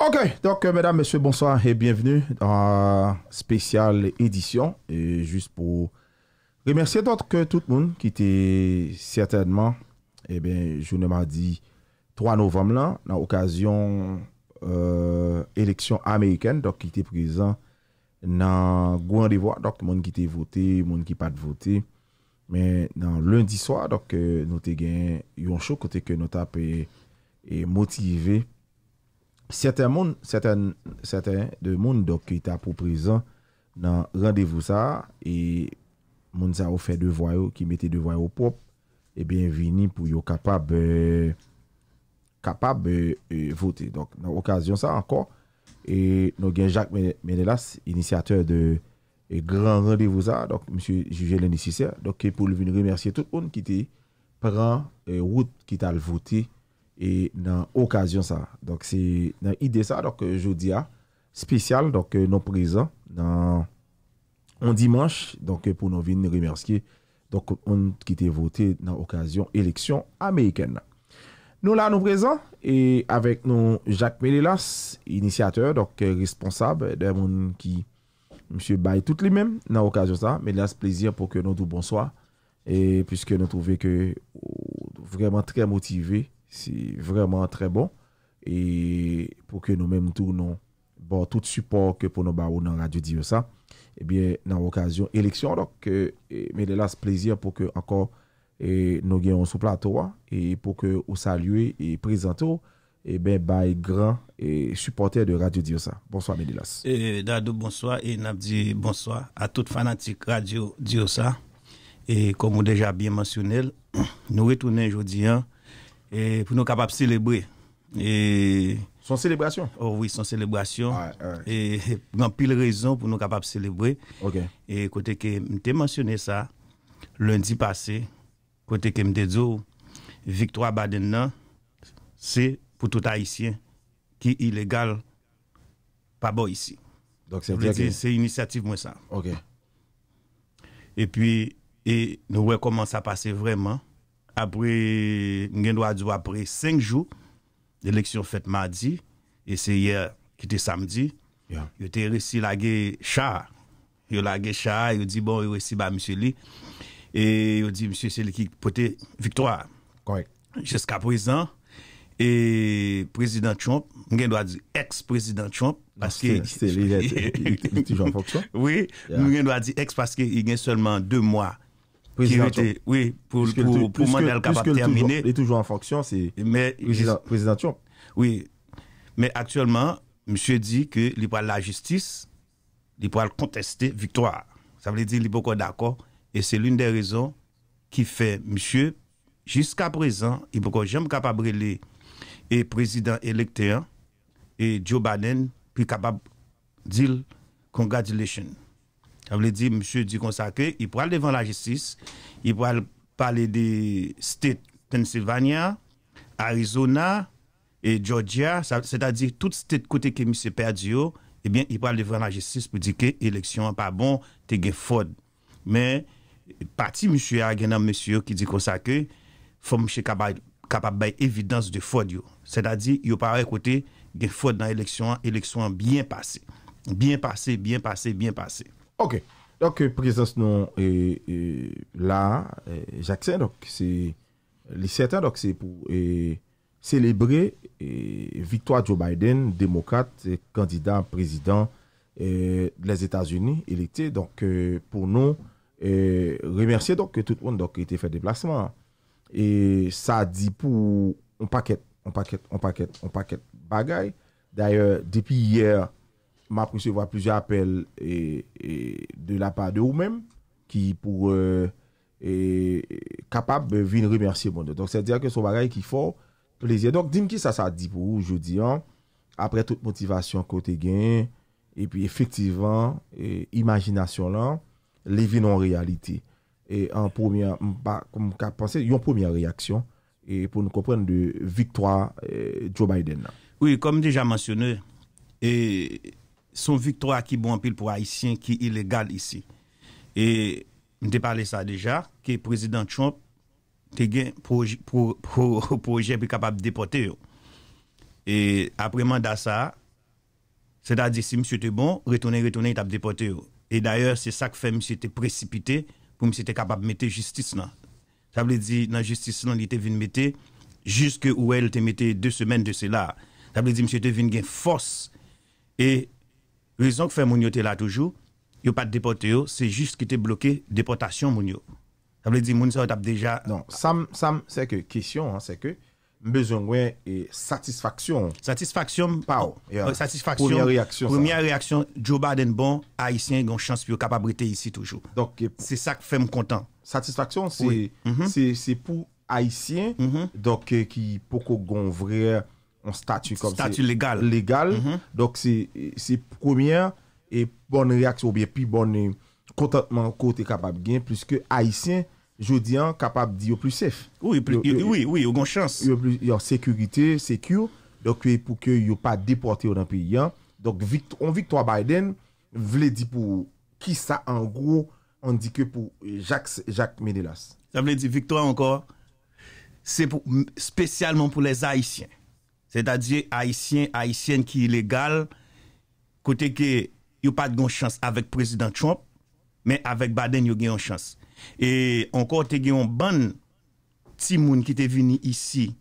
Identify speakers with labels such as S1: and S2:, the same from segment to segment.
S1: Ok, donc euh, mesdames, messieurs, bonsoir et bienvenue dans la spéciale édition. Et juste pour remercier tout le monde qui était certainement, eh je ne m'en dis pas, 3 novembre là, dans l'occasion de euh, l'élection américaine, donc qui était présent dans Gouin-de-Voix, donc le monde qui était voté, le monde qui n'a pas voté. men nan lundi swa euh, nou te gen yon chou kote ke nou tap e, e motive seten moun seten de moun pou prezant nan randevou sa e moun sa ou fe devwayo ki mette devwayo pop e benvini pou yo kapab euh, kapab euh, voti nan okasyon sa anko e nou gen Jacques Menelas iniciatèr de E gran randevouza, msye juje leni sise, pou nou vin remersye tout euh, oun ki te pran e wout ki tal voti nan okasyon sa. Se nan ide sa, euh, jodi a, spesyal, euh, nou prezan nan on dimans, pou nou vin remersye, oun ki te voti nan okasyon eleksyon Ameriken. Nou la nou prezan, e avek nou Jacques Melelas, inisyateur, responsab, dè moun ki... msye bay tout li men nan wakasyon sa, mè de las plezyan pou ke nou dou bonsoi, e pwiske nou trove ke ou oh, vreman tre motivi, si vreman tre bon, e pou ke nou men mtou nou bon tout support ke pou nou ba ou nan radyo diyo sa, e bie nan wakasyon eleksyon lak, mè de las plezyan pou ke ankon nou gen yon soupla towa, e pou ke ou salye e prezante ou, et eh ben grand et supporter de Radio Diosa. Bonsoir Médilas.
S2: Eh, Dado, bonsoir et Nabdi, bonsoir à toute fanatique Radio Diosa. Et comme on déjà bien mentionné, nous retournons aujourd'hui hein, et pour nous capables de célébrer. Et son célébration Oh oui, son célébration. et dans pile raison pour nous capables de célébrer. OK. Et côté que je mentionné ça lundi passé, côté que je dit oh, victoire Baden c'est pour tout Haïtien qui est illégal, pas bon ici. Donc c'est que... C'est initiative, moi, ça. OK. Et puis, et nous voyons comment ça passait vraiment. Après, nous après 5 jours, l'élection faite mardi, et c'est hier qui était samedi, yeah. il était réussi à laguer char. Il a lagué char, il dit bon, il réussi à monsieur Li. Et il dit monsieur, c'est lui qui portait victoire. Correct. Jusqu'à présent, et président Trump, on doit dire ex-président Trump, parce que... fonction. Oui, on doit dire ex parce qu'il y a seulement deux mois. oui, pour, pour, pour, mandat capable terminé. Il est toujours en fonction, c'est président, président Trump. Oui, mais actuellement, monsieur dit que il la justice, il le contester victoire. Ça veut dire qu'il est d'accord, et c'est l'une des raisons qui fait monsieur, jusqu'à présent, il n'est jamais capable de et président électeur et Joe Biden puis capable dire congratulations. Ça veut dire monsieur dit consacré, il pourra aller devant la justice, il pourra parler des states Pennsylvania, Arizona et Georgia, c'est-à-dire tout states côté que monsieur perdu eh bien il parle aller devant la justice pour dire que élection pas bon, t'es gain Mais parti monsieur a monsieur qui dit consacré, faut monsieur capable kapab bay evidans de fòd yo. Sè da di, yo parè kote, de fòd nan eleksyon, eleksyon bien passe. Bien passe, bien passe, bien passe.
S1: Ok, dok prezents nou e, e, la, Jackson, l'issèta, sè pou sèlebri e, vitwa Joe Biden, demokat, kandidat, prezident les Etats-Unis, euh, pou nou remersiè, dok tout moun, dok ite fè deplasman, E sa di pou, on paket, on paket, on paket, on paket bagay. D'ayor, depi yè, m'apresyevwa plusye apel e, e, de la pa de ou mèm, ki pou kapab euh, e, vin remersye bonde. Donk se diya ke sou bagay ki fò, pléziye. Donk dim ki sa sa di pou ou jodi an, apre tout motivasyon kote gen, epi efektivan, imajinasyon lan, le vin an realitey. et en première, comme pensé, une première réaction et pour nous comprendre de victoire eh, Joe Biden.
S2: Oui, comme déjà mentionné, et son victoire qui bon pile pour Haïtiens qui est ici. Et je parlé ça déjà, que le président Trump a un projet pour, pour, capable de déporter. Et après mandat ça, c'est-à-dire si monsieur était bon, retourner, retourner, il a déporté. Et d'ailleurs, c'est ça que fait monsieur était précipité pour monsieur était capable de mettre justice là. Ça veut dire, dans la justice, là, il était venu mettre jusque où elle te mettait deux semaines de cela. Ça veut dire, monsieur était venu force. Et raison que fait mon là toujours, il n'y a pas de déporté, c'est juste qu'il était bloqué, déportation mon Ça veut dire, mon ça déjà. Non, Sam, Sam c'est que, question, hein, c'est que, Mbezongwen e satisfaksyon. Satisfaksyon? Pao. Euh, satisfaksyon. Premier reaksyon sa. Premier reaksyon, Joba den bon, Haitien yon chans pou yo kapabrite yisi toujou. Se sak fem kontan. Satisfaksyon, se mm-hmm. pou
S1: Haitien, mm-hmm. doke euh, ki poko gonvre yon statu. Statu legal. Legal. Mm-hmm. Dok se premier, e bon reaksyon ou biye pi bon kontantman euh, kote kapab gen, pwiske Haitien, jodi an kapab di yo pli sef oui, oui, yo gon chans yo sekurite, seku doke pou ke yo pa deporte yon anpiyan, doke on viktor Biden, vle di pou ki sa an gro, an di ke pou Jacques Menelas
S2: sa vle di viktor ankor se spesyalman pou les Haitien, se ta di Haitien Haitien ki ilegal kote ke yo pa gon chans avek prezident Trump men avek Biden yo gen yon chans Et encore, tu as un ban petit monde qui est venu ici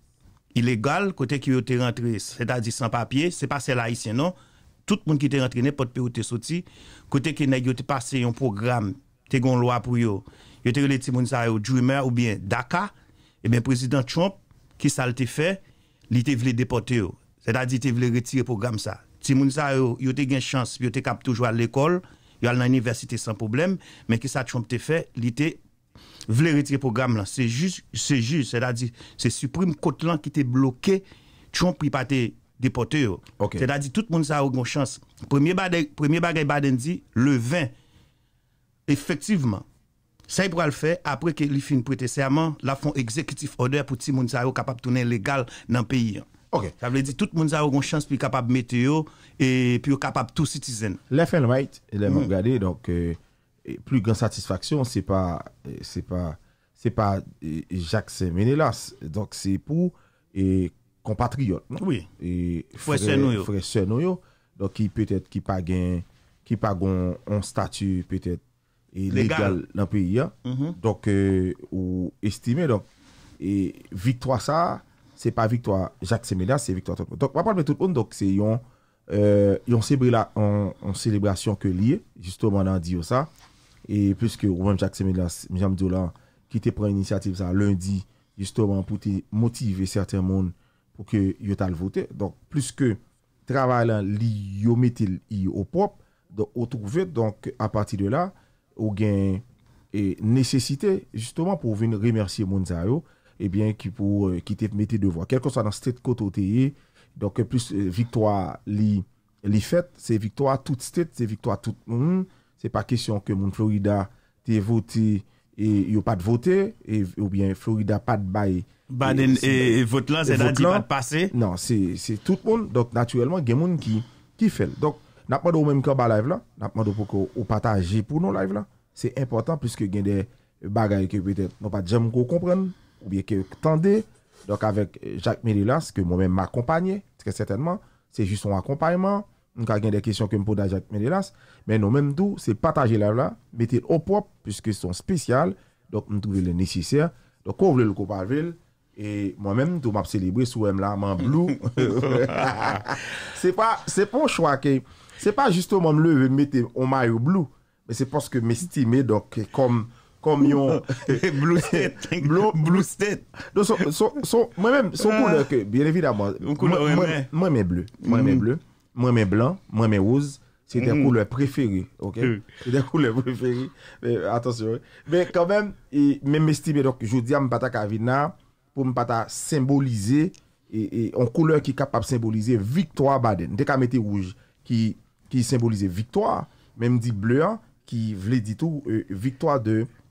S2: illégal, côté qui est rentré, c'est-à-dire sans papier, c'est pas celle ici, non. Tout le monde qui est rentré, n'importe pays où tu sorti, côté qui est passé un programme, tu as une loi pour eux. Yo te rele ti moun sa yo Dreamer ou bien Daka, et eh bien président Trump ki sa fait te fe, li te vle depote yo. c'est à dire te vle retire programme. sa. Ti moun sa yo, yo te chance, chans, yo te kap à l'école il y a université sans problème, mais que ça Trump te fait, il a voulu retirer programme là, c'est juste c'est juste, c'est-à-dire c'est supprime côté qui était bloqué, Trump il pas déporté. Okay. C'est-à-dire tout le monde ça a une chance. Premier bagay, premier bagay Biden dit le 20 effectivement ça, il pourra le faire après qu'il finit prêter serment. la font exécutif order pour tout le monde capable de tourner légal dans le pays. Ok. Ça veut dire tout le monde a eu gon chance puis capable météo et puis au capable tout citizen. Le fen right,
S1: lè m'a mm. regardé, donc euh, plus grand satisfaction, c'est pas euh, euh, Jacques Ménélas. Donc c'est pour compatriote. Non? Oui. Frère Seynon. Frère Seynon. Donc peut-être qui pag un statut peut-être illégal dans le pays. Mm-hmm. Donc ou estimé. Et victoire ça, Se pa victoire Jacques Semedlas, se victoire Tocqueville. Donk wapalbe Tocqueville, donk se yon euh, yon sebrela an celebrasyon ke liye, jistoman nan diyo sa. E pwiske ou mwen Jacques Semedlas mi janm diyo la, ki te pren inisiativ sa lundi, jistoman pou te motive certain moun pou ke yot al vote. Donk pwiske travalan li yometil yi ou pop, donk ou touve donk a pati de la, ou gen e nesesite jistoman pou ven remersi moun zayou Ebyen eh ki pou ki euh, te mette devwa Kel kon sa nan sted koto te ye Don ke plus euh, viktoa li Li fet, se viktoa tout sted Se viktoa tout moun Se pa kesyon ke moun Florida te voti E yo pat vote E oubyen Florida pat baye E vot lan zed an di pat pase Non, se tout moun Donk naturelman gen moun ki fel Donk napman do ou menm ka ba live la Napman do pou ko ou pataje pou nou live la Se important pwiske gen de bagay Ke pwete non pa djem kon komprenn ouye ke tande, dok avek Jacques Merilas, ke mou men m'akompagne, seke certainman, sejou son akompayman, nou ka gen de kisyon ke mpou da Jacques Merilas, men nou men m'dou, se pataje la vla, meti l'opop, pwiske son spesyal, dok m'dou vile nesise, dok kou vile l'okopavil, e mou men m'dou m'apselebri sou m'la, m'an blou. Se pa, se po chwa ke, se pa jistou m'on m'leve, m'ete o mayou blou, me se poske m'estime, dok kom... kom yon... Blue state. Blue state. Son koule, ah. mwen men bleu, mwen men mm. blan, mwen men ouz, se te koule preferi. Se te koule preferi. Atensyon. Men koumen, men mestime, joudia m pata kavina, pou m pata simbolize, yon koule ki kapap simbolize, victwa baden. Euh, de ka mette ouj, ki simbolize victwa, men m di bleu, ki vle di tou, victwa de...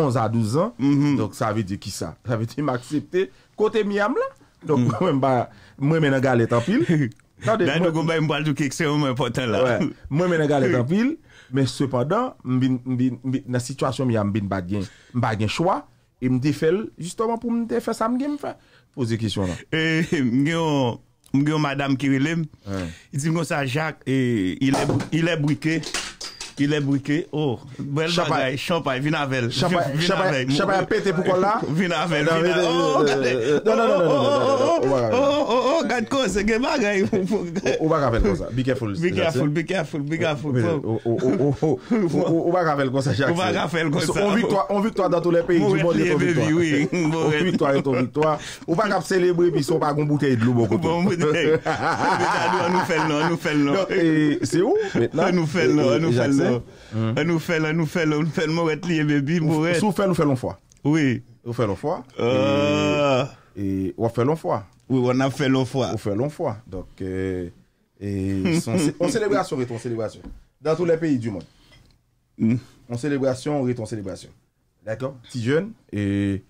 S1: 11 à 12 ans. Mm -hmm. Donc ça veut dire qui ça Ça veut dire m'accepter côté Miam là. Donc mm -hmm. moi moi maintenant galette en pile.
S2: Là nous gomba me parle chose important là. Ouais. Moi maintenant galette en
S1: pile, mais cependant la situation Miam bin pas gain, pas gain choix et me défel justement pour me défaire ça me gain faire poser question là.
S2: Euh me madame qui relève. Il dit comme ça Jacques et il est il est briqué. Ki le brike, oh Champagne, vinavelle Champagne pete pou kolla Vinavelle, vinavelle Oh, oh, oh Gatko, sege magay Obagavelle konsa, be careful Be careful, be careful
S1: Obagavelle konsa, jakse Obagavelle konsa, on vitwa On vitwa dan tou le peyi Obagavelle konsa, on vitwa Obagavelle konsa, sege magay Obagavelle konsa, sege magay
S2: Anou fèl, anou fèl, anou fèl moret liye bebi moret Sou fèl, ou fèl on fwa
S1: Ou fèl e, e, on fwa Ou fèl on fwa Ou fèl on fwa On celebrasyon, ou riton celebrasyon Dans tout les pays du monde hmm. On celebrasyon, ou riton celebrasyon D'accord Petit jeune Et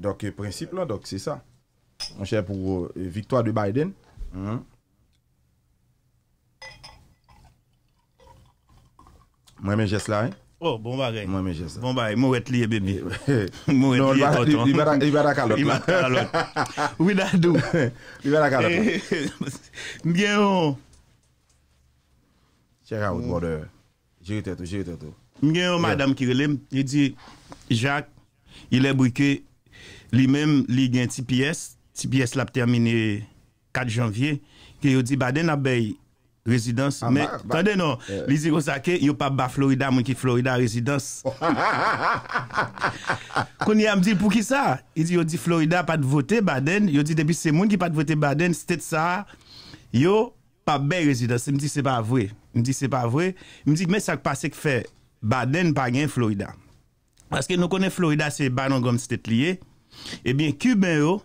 S1: donc principe là, donc c'est ça On chère pour euh, victoire de Biden Hmm Moi, mes gestes là. Hein? Oh, bon bagay. Moi,
S2: mes gestes. Bon Moi mouet lié bébé. Moi non, lié tonton. Il va il va calot. Il va calot. Oui, la dou. Il va la calot. Bien, on.
S1: Oh. out, brother. J'ai été
S2: tout, j'ai été tout. Bien, on, oh, madame Kirelem, il dit, Jacques, il est briqué, lui-même, il a un petit pièce, petit pièce l'a terminé 4 janvier, qui a dit, Baden abeille, résidence. Ah, mais, bah, bah. attendez, non. Euh. ça n'y a pas Floride Florida, mon qui Florida résidence. Quand il a dit pour qui ça Il dit, il dit Florida, pas de voter, Baden. Il dit, depuis c'est monde qui pas de voter, Baden, c'était ça. a pas de résidence. Il me dit, c'est pas vrai. Il me dit, c'est pas vrai. Il me dit, mais ça passe que fait Baden, pas gain Florida. Parce que nous connaissons Florida, c'est Baden comme c'était lié. Eh bien, Cubains,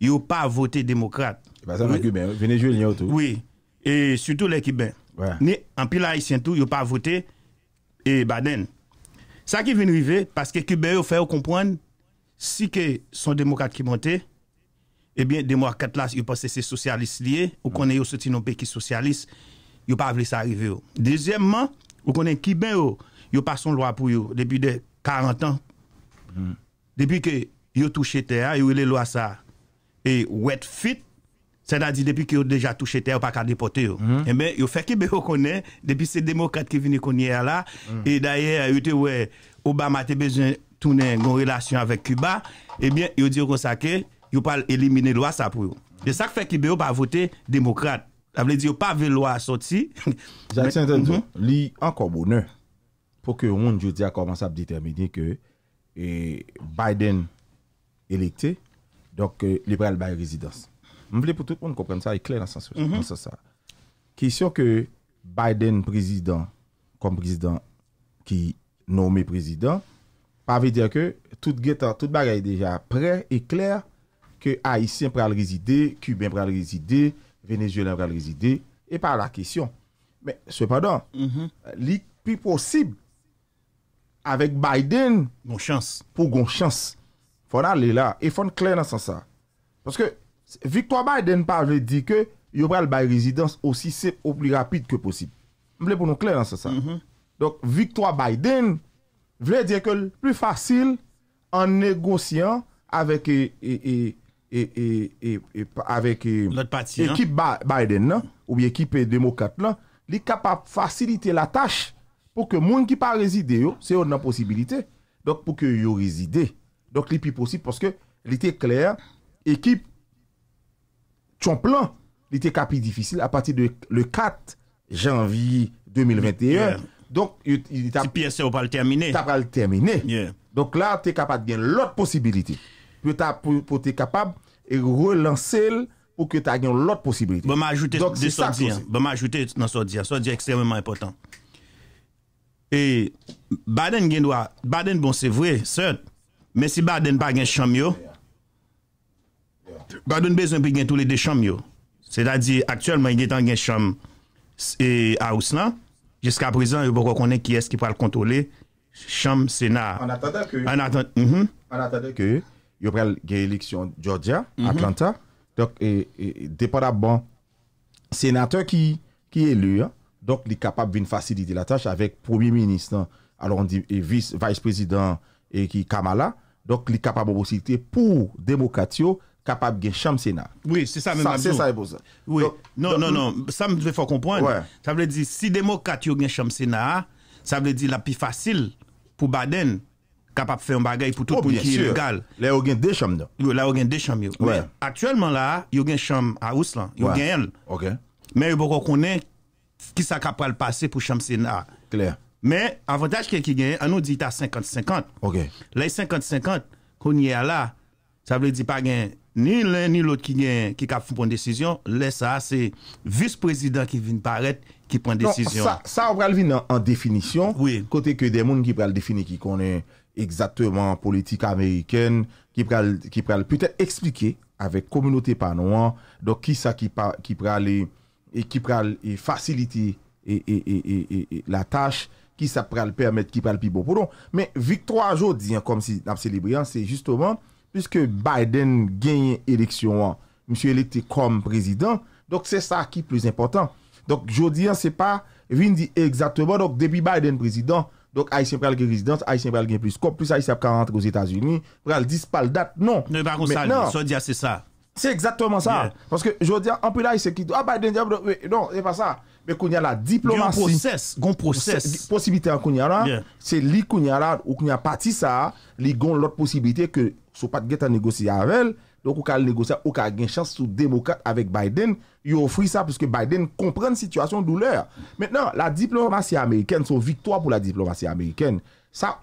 S2: ils n'ont pas voté démocrate. Pas bah, ça, Cubains,
S1: Vénézuéliens, tout.
S2: Oui et surtout les Cubains. en pile haïtien tout, ils n'ont pas voté et Baden. Ça qui vient arriver, parce que les Cubains ont fait comprendre, si que sont démocrates qui montent eh bien, démocrates là, ils pensent que c'est socialiste lié, ou qu'on est soutien dans pays qui socialiste, ils pas voulu ça arriver. Deuxièmement, ou qu'on est Cubains, ils n'ont pas son loi pour eux depuis des 40 ans. Mm. Depuis que ils ont touché terre, ils ont eu les lois ça. Et wet fit, c'est-à-dire, depuis qu'ils ont déjà touché terre, pas qu'à déporter. Mm. Et eh bien, ils ont fait qu'ils reconnaissent, depuis ces démocrates qui viennent connaître là, mhm. et d'ailleurs, ils ont dit, ouais, Obama a besoin de tourner une relation avec Cuba, et eh bien, ils ont dit qu'on s'acquiert, ils ont pas éliminé loi pour eux. C'est ça qui fait qu'ils n'ont pas voté démocrate. Ça veut dire pas vu loi sortie. Jacques saint Lui il encore bonheur
S1: pour que le monde, je a commencé à déterminer que eh, Biden électé, donc, libéral euh, by résidence. Mwen vle pou tout moun komprenn sa, e kler nan sansa mhm. sa. Kisyon ke Biden prezidant, kom prezidant, ki nomi prezidant, pa ve diya ke, tout bagay deja pre, e kler, ke Haitien pral rezide, Cuban pral rezide, Venezuelan pral rezide, e pa la kisyon. Men, sepadan, mhm. li pi posib, avek Biden, pou gon chans, fona le la, e fon kler nan sansa sa. Paske, Victoire Biden pa ve di ke yo bral baye rezidans osi se ou pli rapide ke posib. Mble pou nou kler an se sa. Mhm. Dok Victoire Biden, vle di ke pli fasil an negosyan avek ekip Biden nan ou ekip e demokat nan li kapap fasilite la tache pou ke moun ki pa rezide yo se yo nan posibilite. Dok pou ke yo rezide. Dok li pli posib poske li te kler ekip chon plan li te kapi difisil apati de le 4 janvi 2021 si piye se ou pa l termine ta pa l termine donk la te kapat gen lot posibilite pou te kapab relanse l pou ke ta gen lot posibilite
S2: bon ma ajoute nan sot diya, sot diya ekstremement epotant e baden gen dwa, baden bon se vwe sot, men si baden pa gen chamyo Gwadoun be zon pi gen toule de chanm yo Se da di aktuelman Gen chanm e, Aousna Jiska prezant yo pou rekonen ki es ki pral kontole Chanm senat An atade
S1: ke yo Yo pral gen eliksyon Georgia mhm. Atlanta Senatèr ki Ki elu Donk li kapab vin fasi di dilataj Avek premier ministan Vice prezident Kamala Donk li kapab pou demokat yo capable de gagner chambre Sénat. Oui,
S2: c'est ça même. ça, c'est ça. Oui. pour non, donc, non, non, non. Ça me faut comprendre. Ça veut dire, si démocrate gagne chambre Sénat, ça veut dire la plus facile pour Baden capable de faire un bagage pour tout oh, le oh, monde qui est légal. Là, il y deux chambres. Oui, là, il y deux chambres. actuellement, là, il y a chambre à Ouslan. Il y a OK. Mais il faut reconnaître qui ça capable de passer pour chambre Sénat. Clair. Mais avantage qui gagne, on nous dit à 50-50. OK. Là, 50-50, qu'on y a là, ça veut dire pas gain ni l'un ni l'autre qui gagne qui cap prendre décision laisse ça c'est vice-président qui vient paraître qui prend décision
S1: ça on va le en, en définition oui. côté que des monde qui le définir qui connaît exactement politique américaine qui pral qui peut-être expliquer avec communauté panoan hein. donc qui ça qui pa, qui et qui pral et faciliter et, et, et, la tâche qui ça pral permettre qui pral plus bon mais victoire aujourd'hui hein, comme si nous célébrant hein, c'est justement puisque Biden gagne l'élection, monsieur était comme président, donc c'est ça qui est plus important. Donc je dis, c'est pas, Vin dit exactement, donc depuis Biden président, donc Haïtien pral gagne résidence, Haïtien pral gagne plus comme plus Haïtien pral rentrer aux États-Unis, pral dispal date, non. Ne pas ça, ah, c'est ça. C'est
S2: exactement ça.
S1: Parce que je dis, en plus là, il qui ah, Biden, non, c'est pas ça. Goun proses. Posibite an koun yara, se li koun yara ou koun yara pati sa, li goun lot posibite ke sou pat get an negosya avèl, ou ka gen chans sou demokat avèk Biden, yon fri sa pwiske Biden kompren situasyon dou lèr. Mètenan, la diplomasi Ameriken, son viktwa pou la diplomasi Ameriken, sa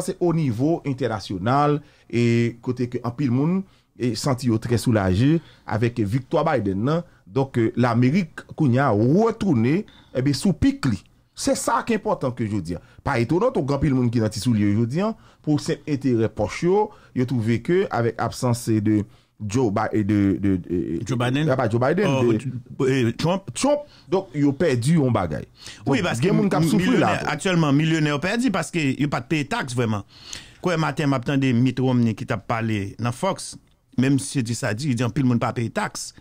S1: se o nivou internasyonal e kote ke an pil moun, e santi yo tre soulaje avek Victoire Biden nan donk euh, l'Amerik kounya wotoune ebe eh sou pikli se sa ki important ke yo diyan pa eto noto gampil moun ki nati sou liyo yo diyan pou sen entere poch yo yo touve ke avek absanse de Joe Biden ah, oh,
S2: euh, Trump donk yo perdi yon bagay gen moun kap soufli la atyolman milyonè yo perdi yon pat pe tax vweman kouye maten mabten de mitou omne ki tap pale nan Fox Même si dit ça dit, il dit en pile monde pas payer taxes.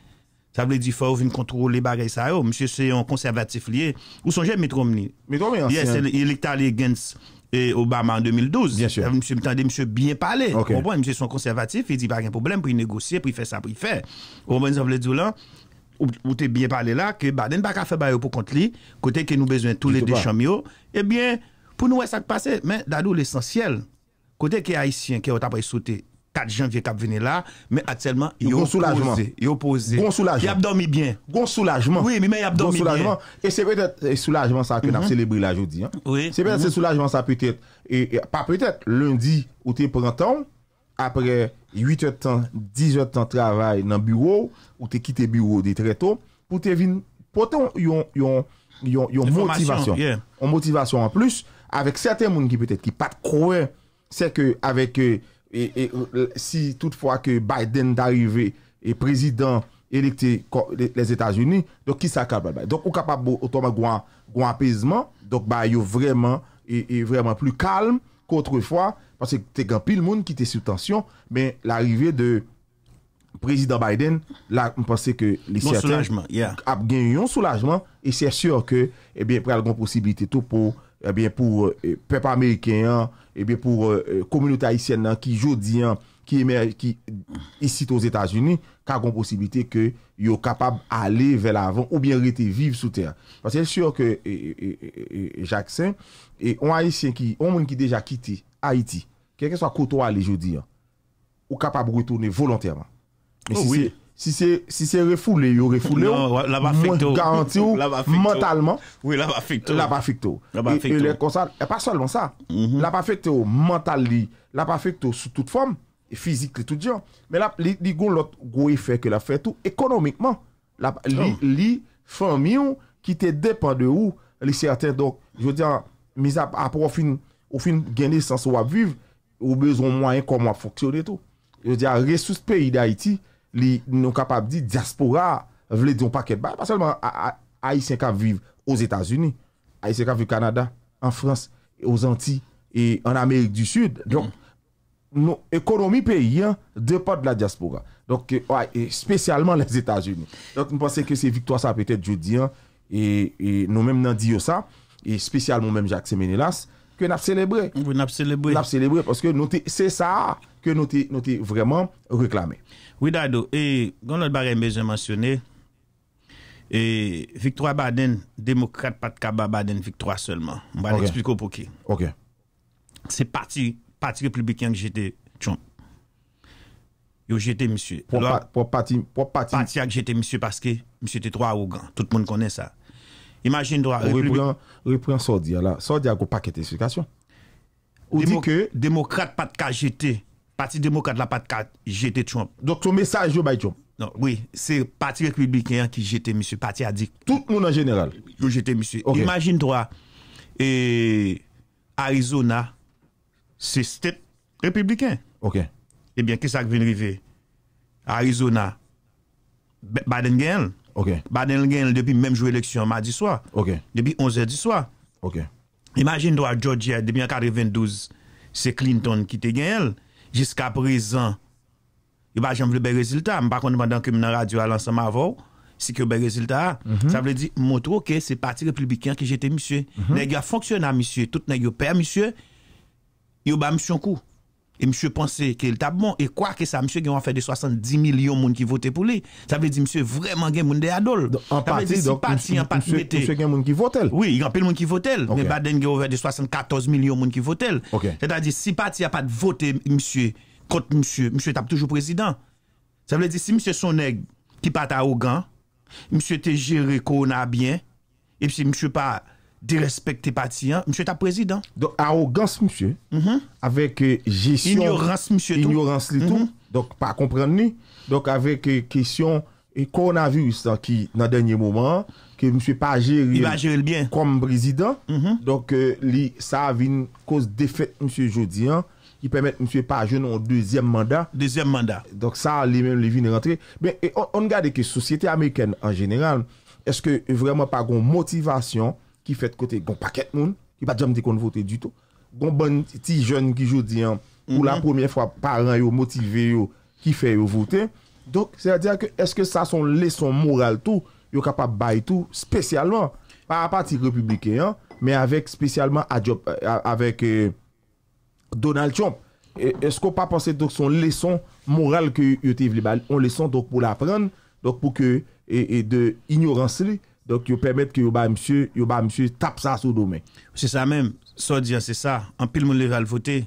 S2: Ça veut dire faut venir contrôler bagages ça oh. Monsieur c'est un conservatif lié. Ou songez Mitromni. Mitromni yes, il est allé against et eh, Obama en 2012. Bien sûr. Monsieur m'entendait monsieur bien parler. Okay. Comprends, monsieur sont conservatif, il dit pas de problème pour négocier, pour faire ça, pour faire. Au moins ça veut dire là ou, t'es bien parlé là que Baden pas fait bail pour contre lui, côté que nous besoin tous les deux champions. Eh bien pour nous ça qui mais d'abord l'essentiel. Côté que haïtien qui ont après sauté 4 janvye kap vene la, men atelman, yon posè. Yon posè. Gon soulagement. Yon ap dormi bien. Gon soulagement. Oui, mi men yon ap dormi bon bien.
S1: Et sebe te soulagement sa, ke nan
S2: selebri la joudi.
S1: Oui. Sebe te mhm. soulagement sa, petè, pa petè, lundi, ou te prentan, apre 8 hote tan, 10 hote tan travay nan bureau, ou te kite bureau de treto, pou te vin, potè yon, yon, yon, yon motivasyon. Yon motivasyon an plus, avek satè moun ki petè, ki pat kouen, seke avek, Et e, si toutfois que Biden d'arriver est président électé les Etats-Unis, donc il s'accalme. Donc, on ne peut pas autant avoir grand apaisement. Donc, il y a vraiment e, e, plus calme qu'autrefois. Parce que t'es gant pile, moun, qui t'es sous tension. Mais l'arrivée de président Biden, là, on pensait que l'Isyate a gagné un soulagement. Et c'est sûr que, eh bien, il y a l'agent possibilité tout pour... Ebyen eh pou eh, pep Ameriken an, ebyen eh pou komunite Haitien nan ki jodi an, ki esite os Etats-Unis, kakon posibilite ke yo kapab ale vel avan ou bien rete vive sou ten. Pase el sure ke Jacques Saint, e ou Haitien ki, ou mwen ki deja kite Haiti, keke sa koto ale jodi an, ou kapab retoune volantèman. Oh oui! Si se refoule yo, refoule yo, mwen garanti yo, mentalman, la pa fiktou. E pa solman sa, la pa fiktou mm-hmm. mental li, la pa fiktou sou tout form, fizik li tout diyon. Men la, li goun oh. lot goye fèk la fètou, ekonomikman, li fèm yo, ki te depan de ou, li sè atè, donk, yo diyan, miz ap apò ou fin genè sens wap viv, ou bezon mwayen kom wap foksyon etou. Yo diyan, resuspe yi da iti, li nou kapap di diaspora vle di yon paket a yi senkap viv ouz Etats-Unis, a yi senkap viv Kanada an Frans, ouz Anti en Amerik du Sud ekonomi mm-hmm. peyi de pat la diaspora euh, spesyalman les Etats-Unis nou panse ke se victwa sa petet jodi nou menm nan di yo sa spesyalman menm Jacques Semenelas ke nou ap selebré se sa ke nou te
S2: vreman reklamé Oui, Dado, et dans l'autre bagage, mentionné, et victoire Baden, démocrate, pas de Kaba Baden, victoire seulement. On va l'expliquer pour qui. Ok. C'est parti, parti républicain que j'étais, Trump. Yo j'étais monsieur. Pour parti, pour parti. Parti que j'étais monsieur parce que monsieur était trop arrogant. Tout le monde connaît ça. Imagine toi. Reprend,
S1: reprend Sordia là. Sordia a pas paquet
S2: d'explications. On dit que démocrate pas de KGT Parti démocrate la patte 4, j'étais Trump. Donc ton message Joe Trump Non, oui, c'est parti républicain qui j'étais, monsieur, parti a dit tout le monde en général. Yo monsieur. Imagine toi et Arizona c'est state républicain. OK. Eh bien, qu'est-ce qui vient arriver Arizona biden gagne. OK. biden gagne depuis même jour élection mardi soir. OK. Depuis 11h du soir. OK. Imagine toi Georgia depuis 1992, c'est Clinton qui te gagne jusqu'à présent, il n'y a pas de résultat pas Par contre, pendant que je suis radio à l'ensemble avant, si que des résultat, mhm. ça veut dire, que c'est le parti républicain qui j'étais, monsieur. Mhm. Les gars fonctionnent, monsieur. Tout les pas, père, monsieur. il y monsieur un coup et monsieur pensait qu'il est bon et quoi que ça monsieur il a fait de 70 millions de monde qui votent pour lui ça veut dire monsieur vraiment gain monde adol en partie donc parti en partie monsieur monde qui votait oui il y a de monde qui votent. mais Baden a fait de 74 millions de monde qui votait c'est-à-dire si parti a pas de voter monsieur contre monsieur monsieur tape toujours président ça veut dire si monsieur son qui qui pas Ogan, monsieur était géré a bien et puis monsieur pas de respekte pati an, msye ta prezidant. Don arogans msye, mm-hmm. avek jesyon, euh, ignorans msye tou, mm-hmm.
S1: don pa komprend ni, don avek kesyon, konavirous ki nan denye mouman, ke msye pa jere, kom prezidant, don li sa avine, kose defet msye jodi an, ki pemet msye pa jene an dezyem mandat, dezyem mandat. Don sa li men, li vine rentre. Ben, on gade ke sosyete Ameriken an jeneral, eske vreman pa gon motivasyon, ki fet kote gon paket moun, ki pa jom di kon vote du to. Gon bon ti joun ki jo di an, pou la mhm. pwemye fwa paran yo motive yo, ki fe yo vote. Donk, se a diya ke eske sa son leson moral tou, yo kapap bay tou, spesyalman, pa a pati republiken an, me avek spesyalman a job, euh, avek euh, Donald Trump. Esko pa pase son leson moral ki yo te vle bali? On leson donk pou la pran, donk pou ke, e de
S2: ignoransri, Donc, ils permettent que le monsieur, monsieur tape ça sous domaine. C'est ça même, ça dire, c'est ça. En pile, monde va voter.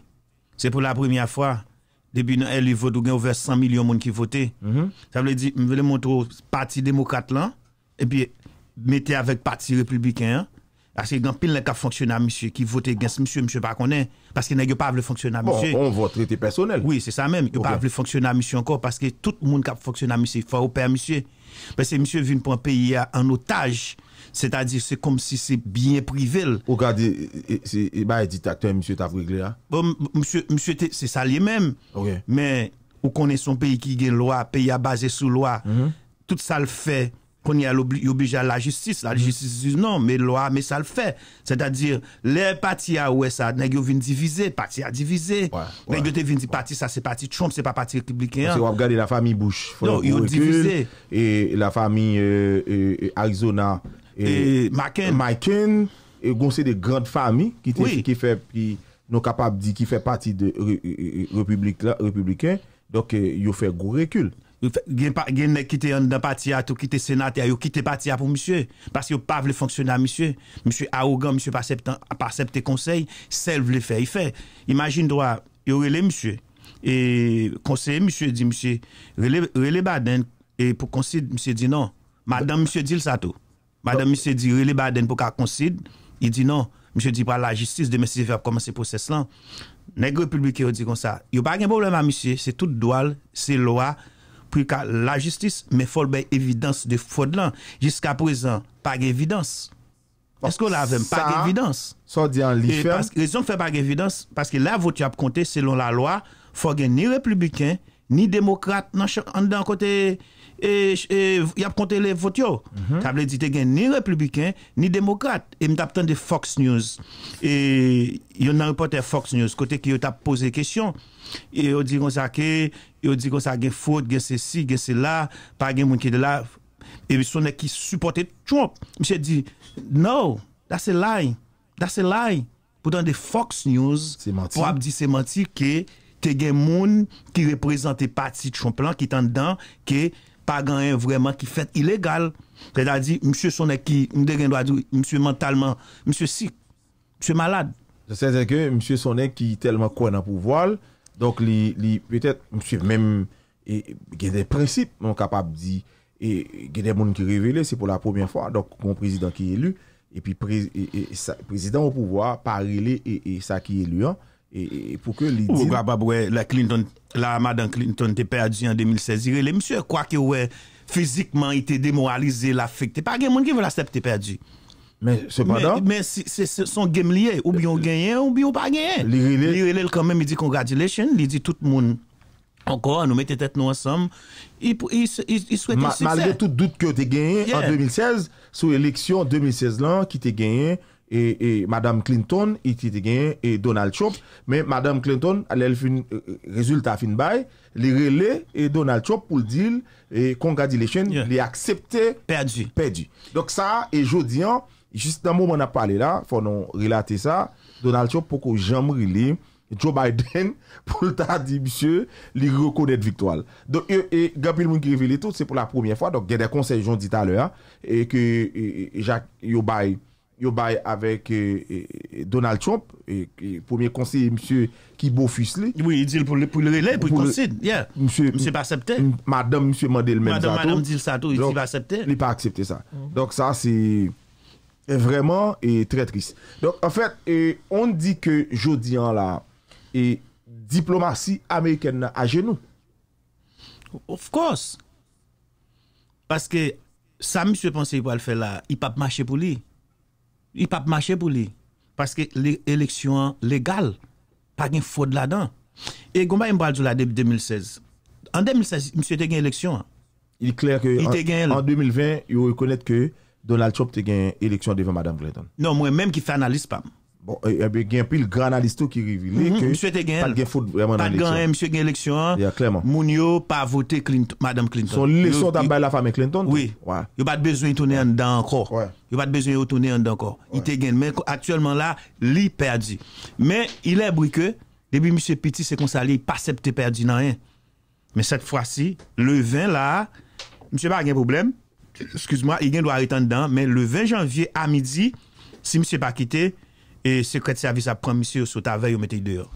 S2: C'est pour la première fois. Depuis que vous vote, il y a 100 millions de monde qui votent. Mm-hmm. Ça veut dire, je voulez montrer au Parti démocrate là, et puis mettez avec Parti républicain. Hein. Parce qu'il y a pile de fonctionnaires, monsieur, qui vote, against monsieur, monsieur, pas Parce qu'il n'y a pas de fonctionnaire, monsieur. on vote traité personnel. Oui, c'est ça même. Il n'y a pas de fonctionnaire, monsieur, encore. Parce que tout le monde qui a fonctionnaire, monsieur, il faut au père, monsieur. Pese msye vin pou an peyi ya an otaj, se ta di se kom si se bie privil. Ou gade, e ba e ditakte msye ta vregle ya? Ou msye, msye se salye menm, men ou konen son peyi ki gen loa, peyi ya base sou loa, mm-hmm. tout sa l fey, konye yo bije la jistis, la jistis nan, me lo a, me sa l fe, se ta dir, le pati a oue sa, neg yo vin divize, pati a divize, neg yo te vin di pati sa, se pati Trump, se pa pati Republiken, se wap gade
S1: la fami Bush, fwene yon divize, la fami euh, euh, euh, Arizona, Maken, goun se de grand fami, ki te ki fe, ki non kapab di ki fe pati de Republiken,
S2: yon fe goun rekyl, gen ne kite an dan pati a tou, kite senat ya yo kite pati a pou msye pas yo pa vle fonksyonan msye msye arrogant, msye pasepte konsey sel vle fe, y fe imagine drwa, yo rele msye konsey msye di msye rele baden e pou konsid msye di nan, madame msye di l satou madame bon. msye di rele baden pou ka konsid y di nan, msye di pral la jistis de msye vle ap komanse poses lan negre publik yo di kon sa yo pa gen problem an msye, se tout doal se loa pou ka la jistis me folbe evidans de fod lan. Jiska prezant, pag evidans. Esko la vem, pag
S1: evidans. Sa di an li fèm.
S2: E zon fèm pag evidans, paske la voti ap konte selon la loa, folge ni republiken, ni demokrate, nan non, chan an de an kote... e, e y ap konte le vot yo. Mhm. Tavle di te gen ni republiken, ni demokat. E mi tap ten de Fox News. E yon nan repote Fox News, kote ki yo tap pose kesyon. E yo di kon sa ke, yo di kon sa gen fote, gen se si, gen se la, pa gen moun ki de la. E wison ne ki supporte Trump. Mise di, no, das e lay. Das e lay. Pou den de Fox News, po ap di se manti ke te gen moun ki reprezenti pati Trump lan ki tan dan, ke vraiment qui fait illégal. C'est-à-dire, monsieur son qui, monsieur mentalement, monsieur si monsieur malade.
S1: C'est-à-dire que monsieur Sonnet qui est tellement quoi dans le pouvoir, donc peut-être, monsieur même, il y a des principes, on capable de dire, et il y a des gens qui révélent, c'est pour la première fois, donc mon président qui est élu, et puis président au pouvoir, par et,
S2: et ça qui est élu, hein et, pour que les Ou pas la Clinton la madame Clinton était perdue en 2016 les monsieur quoi que ouais physiquement était démoralisé l'affecté pas quelqu'un qui veut l'accepter perdu mais cependant mais, c'est son game lié ou bien on euh, gagne ou bien on pas gagné il quand même il dit congratulations il dit tout le monde encore, nous mettons tête nous ensemble. Il, il, souhaite Malgré tout doute que tu as gagné en
S1: 2016, sur l'élection 2016 là, qui t'es gagné, E Madame Clinton E Donald Trump Men Madame Clinton Resultat fin bay Li relee e Donald Trump pou l'dil Congratulation li aksepte Perdi Dok sa e jodi an Juste nan mou mwen ap pale la Fonon relate sa Donald Trump pou ko jam relee Joe Biden pou l'da di bishyo Li rekonet viktoal Gapil moun griveli tout se pou la promye fwa Dok gen de konseyjon di taler E que yobay yo baye avek e, e, e, Donald Trump, poumyen konseye msye Kibo Fusli. Oui, il dit pou lè lè, pou il konseye. Msye pa aksepte. Madame Msye Mandelmane Zato. Madame Msye
S2: Mandelmane Zato, il dit pa aksepte. Il pa aksepte sa.
S1: Mm. Donk sa, se vreman, e tre tris. Donk, an fèt, on di ke jodi an la, e diplomasy Ameriken a genou.
S2: Of course. Paske sa msye panseye pou al fè la, i pap mache pou lè. I pap mache pou li. Paske l'eleksyon legal. Pa gen fode la dan. E goma yon baljou la debi 2016. An 2016, msye te gen eleksyon. Il kler ke an
S1: 2020, yo rekonet ke Donald Trump te gen eleksyon devan Madame Brayton. Non mwen, menm ki fè analis pa mwen. Bon, eh, eh il y a pile grand analyste qui révélé mhm, que monsieur Teguen, pas de
S2: faute vraiment dans l'élection. Pas de monsieur gain élection. Hein. clairement. Mounio pas voté Clinton, madame Clinton. Son leçon d'abord la femme Clinton. Oui. Ouais. Il pas besoin de tourner en dedans encore. Ouais. Il pas besoin de tourner en dedans encore. Il te mais actuellement là, il perdu. Mais il est que depuis monsieur Petit c'est qu'on s'allie pas accepté perdu dans rien. Mais cette fois-ci, le 20 là, monsieur pas de problème. Excuse-moi, il doit arrêter dedans mais le 20 janvier à midi, si monsieur pas quitté E sekret servis ap promisye yo sou ta vey yo mette yi deyo.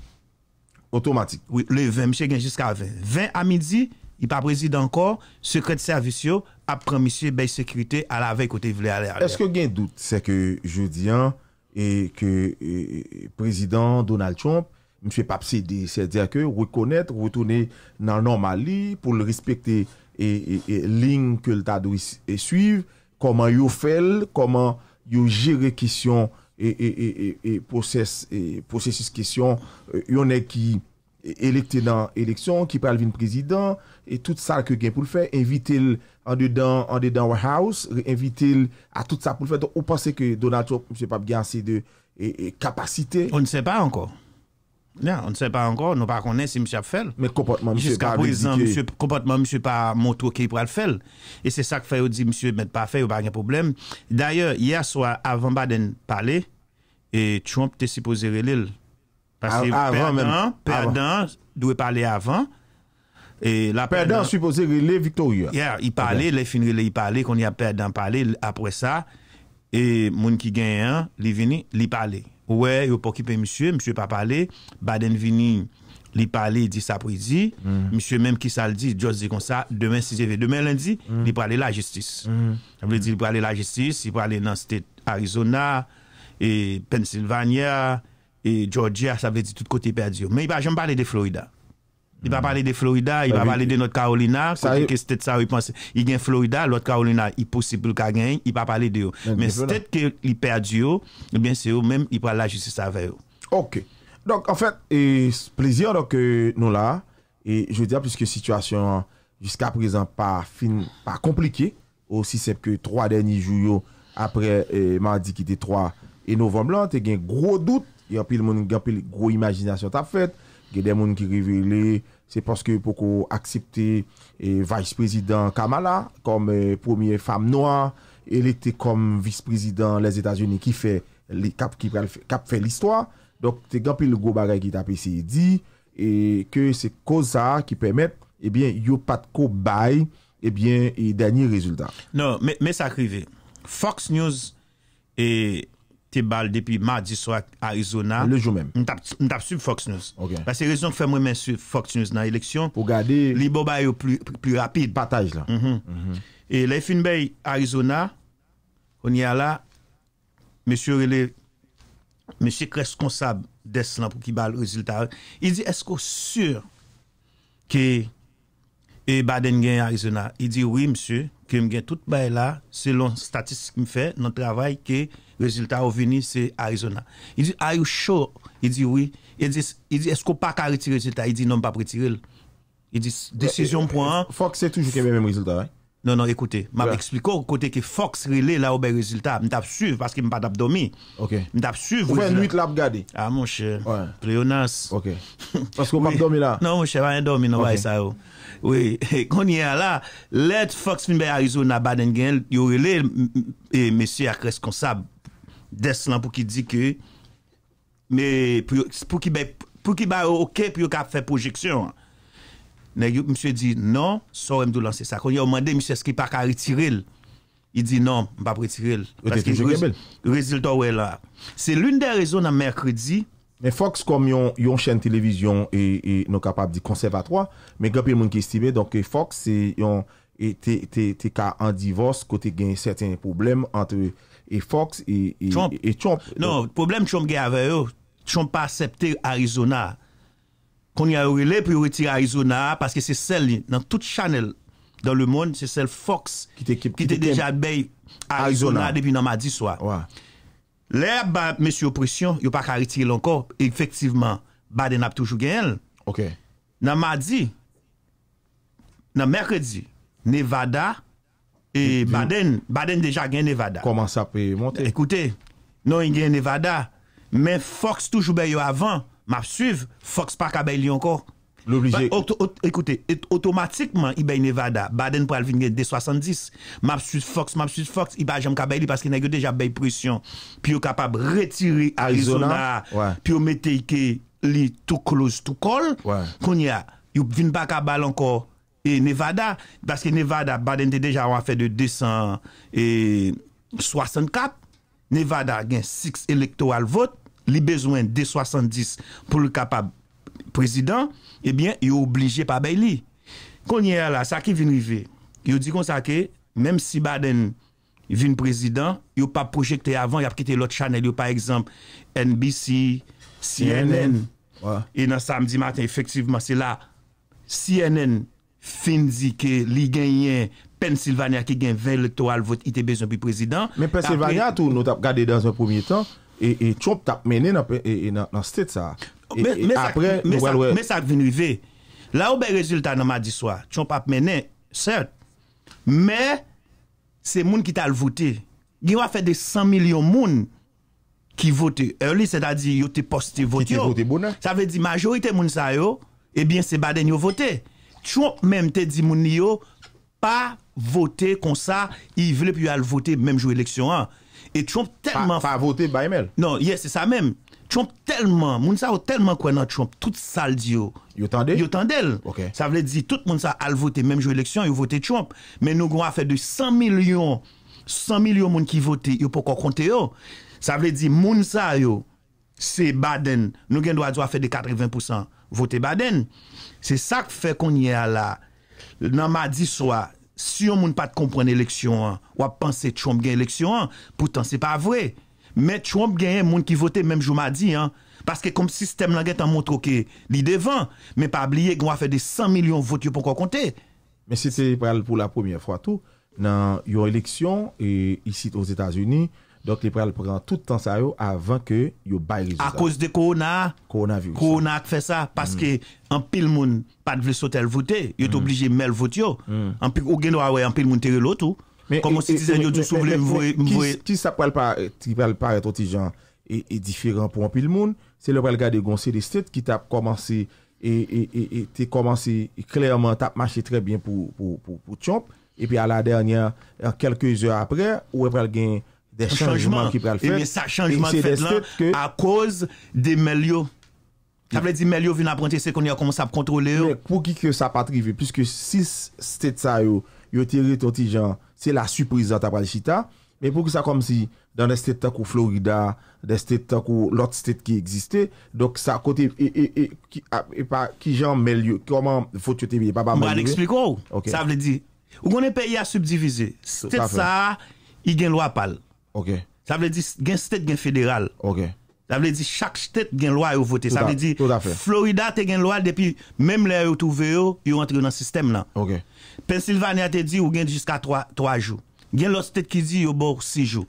S2: Otomatik. Oui, le 20, mishe gen jiska 20. 20 a midi, yi pa prezide ankor, sekret servis yo ap promisye bey sekriyte a la vey kote yi vle ale
S1: ale. Eske gen dout se ke je diyan e ke prezident Donald Trump mse pa pse di, se diya ke rekonet, retounen nan normali pou le respekte e ling ke lta do yi suive, koman yo fel, koman yo jire kisyon Et pour ces questions, il y en a qui est électé dans l'élection, qui parle comme président, et tout ça qu'il y a pour le faire, invite-le en dedans, en dedans au House, invite-le à tout ça pour le faire. On pensait que Donald Trump, M. Papigan, c'est de capacité. On ne
S2: sait pas encore. on ne sait pas encore, nous ne connaissons pas si monsieur a fait. Mais comportement monsieur Jusqu'à présent, monsieur, comportement monsieur pas montré qu'il pourra le faire. Et c'est ça que fait, dit monsieur, mais pas fait, il n'y a pas de problème. D'ailleurs, hier soir, avant Biden parler, et Trump était supposé relire. Parce que perdant, perdant, doit parler avant. Et la perdant, perdant
S1: supposé relire victorieux. Hier, il parlait, les
S2: fins il parlait, qu'on y a perdant parler après ça. Et mon qui gagne, il vini, il parlait ouais, a pas occupé monsieur, monsieur pas parlé, Baden vini, parle, il dit ça prédit, mm. monsieur même qui ça le dit, il dit comme ça, demain si j'ai demain lundi, mm. il il de la justice. Mm. Ça veut dire il la justice, il parle dans state Arizona Pennsylvania et Georgia, ça veut dire tout côté perdu. Mais il va jamais parler de Florida. I pa pali de Florida, i pa pali de not Kaolina, se ke stet sa ou i panse, i gen Florida, lot Kaolina, i posibil ka gen, i pa pali de yo. Men stet ke li perdi yo, e bensi yo, menm, i pali la justice avè yo.
S1: Ok. Donk, an fèt, plesyon donk euh, nou la, e jwè diyan, pwiske situasyon jiska prezant pa fin, pa komplike, ou si sepke 3 denyi juyo, apre euh, mardi ki de 3, e novem lan, te gen gro dout, gen pi l moun, gen pi l gro imajinasyon ta fèt, gen den moun ki rivele, Se poske pou ko aksepte e, vice-prezident Kamala kom e, premier fam noa, e, el ete kom vice-prezident les Etats-Unis ki kap fe l'histoire. Donk te gampil gobare ki tap ese di e ke se koza ki pwemet, ebyen, eh yo pat ko bay, ebyen, eh e danyi rezultat.
S2: Non, me sa krive. Fox News e... te bal depi mardi swak Arizona. Le jou men. M tap sub Fox News. Ok. Bas se rezon fè mwen men sub Fox News nan eleksyon. Pou gade... Li bo bay yo pli rapide pataj la. Mm-hmm. E le fin bay Arizona, on ya la, mè sè kreskonsab des lan pou ki bal rezultat. I di, esko sur ke e baden gen Arizona? I di, oui msè, ke m gen tout bay la, selon statistik m fè, nan travay ke... Résultat, au venu, c'est Arizona. Il dit, Are you sure? Il dit oui. Il dit, est-ce qu'on pas retirer le résultat? Il dit, non, pas retirer. Il dit, décision euh, pour un. Euh, Fox, c'est toujours le même résultat, hein? Non, non, écoutez, je m'explique au côté que Fox relaye là au bel résultat. Je suis suivre parce qu'il m'a pas dormi. Ok. Je suivre. Vous faites nuit là, regardez. Ah, mon cher. Ouais. Ok. Parce qu'on m'a dormi là. Non, mon cher, rien dormi, non, pas ça. Oh. Oui. Quand il y a là, let Fox finir ben Arizona, Baden-Gain, il y mm, mm, et monsieur est responsable. Deslan pou ki di ke... Mè pou ki bè... Pou ki bè okè pou yo kap fè projeksyon. Nè yon msè di nan, sorè mdou lanse sakon. Yon mwande msè skri pa ka ritiril. Y di nan, mpa pritiril. Pase ki rezultat wè la. Se loun de rezon nan mèrkredi...
S1: Mè Fox kom yon chèn televizyon e nou kapap di konservatoa, mè gèpil moun ki estibe, donk fòks yon non euh, te ka an divòs kote gen yon sètyen poublem
S2: an te... Et Fox, et e, e Trump. Non, probleme Trump gen avè yo, Trump pa acepte Arizona. Kon y a ouye le prioriti Arizona, paske se sel nan tout chanel dan le moun, se sel Fox ki te deja bej Arizona debi nan madi swa. Le, ba, mèsyo Prusyon, yo pa karitire lanko, efektiveman, ba den ap toujou gen el. Nan madi, nan merdi, Nevada, Nevada, et Baden, Baden déjà gagne Nevada. Comment ça peut monter? Écoutez, non, il gagne Nevada, mais Fox toujours gagné ben avant, m'a suivre, Fox pas qu'à encore. L'obligé. Bah, écoutez, automatiquement, il gagne Nevada, Baden pour venir des 70, m'a suivre Fox, m'a suivre Fox, il va jamais qu'à parce qu'il a déjà bien pression, puis il est capable de retirer Arizona, puis il mettait que tout close, tout call, y a, il vient pas qu'à encore. E Nevada, paske Nevada, Baden te deja wafè de 264, Nevada gen 6 elektoral vot, li bezwen 270 pou l'kapab prezident, ebyen yo oblije pa bay li. Konye la, sa ki vin rive, yo di kon sa ki, menm si Baden vin prezident, yo pa projekte avan, yo ap kite lot chanel, yo pa ekzamp NBC, CNN, e nan samdi maten, efektivman se la, CNN, Finzi ke li genyen Pensilvania ke genyen Vele to alvote ite bezon pi
S1: prezident Men Pensilvania tou nou tap gade dan zon poumye tan E chomp tap mene nan
S2: sted sa Men sak venu ve La ou be rezultat nan ma di swa Chomp ap mene Sert Men se moun ki talvote Gyo a fe de 100 milyon moun Ki vote early Se ta di yo te poste vote yo Sa ve di majorite moun sa yo E bien se baden yo vote Trump menm te di moun yo pa vote kon sa, i vlep yo al vote menm jou eleksyon an. E Trump telman... Pa vote baymel? Non, yes, se sa menm. Trump telman, moun sa yo telman kwenan Trump, tout sal di yo. Yo tendel? Yo tendel. Ok. Sa vle di tout moun sa al vote menm jou eleksyon an, yo vote Trump. Men nou gwa fe de 100 milyon, 100 milyon moun ki vote, yo pou kon konte yo. Sa vle di moun sa yo, se baden, nou gen do a dyo a fe de 80%. voter Baden. C'est ça qui fait qu'on y est là. Dans mardi soir, si on ne pas comprendre l'élection, hein, ou à penser Trump gagne l'élection, hein, pourtant c'est pas vrai. Mais Trump gagne monde qui votent même jour Hein. Parce que comme système là, en montre que l'idée devant Mais pas oublier qu'on a fait des 100 millions de votes pour
S1: compter. Mais c'était pour la première fois tout. Dans une élection, et ici aux États-Unis, Donk li prel pregan tout tan sa yo avan ke yo baye rezultat. A koz de korona,
S2: korona ak fe sa. Paske mm. an pil moun pat vle sotel vote, yo t'oblije mm. mel vote yo. Mm. An pi ou genwa wey an pil moun tere lotou. Komo si dizen yo djou sou vle mwoye.
S1: Ki sa prel pare toti jan e diferan pou an pil moun, se le prel gade gonsi de stet ki tap komanse, e te komanse, e klerman tap mache trebyen pou tchomp. E pi a la dernya, an kelke zyo apre, ou e prel
S2: gen... De chanjman ki pral fèd. E mi sa chanjman fèd lan a koz de Melio. Sa vle di Melio vin ap rente se kon yon koman sa p kontrole yo. Po ki ki yo sa patrive. Piske
S1: sis stèd sa yo, yo te re toti jan. Se la suprizant apal chita. Men pou ki sa kom si dan de stèd tak ou Florida. De stèd tak ou lot stèd ki egziste. Dok sa kote, ki jan Melio. Koman vot yo te vye. Pa pa Melio. Mwa l'ekspliko ou. Sa
S2: vle di. Ou konen pe yon subdivize. Stèd sa, yon gen lwa pal. OK. Ça veut dire gain state gain fédéral. OK. Ça veut dire chaque state gain loi yo voter. Ça veut dire Florida te gain loi depuis même là yo trouvé yo, yo rentre dans système là. OK. Pennsylvania te dit ou gain jusqu'à 3 3 jours. Gain l'autre state qui dit yo bon 6 jours.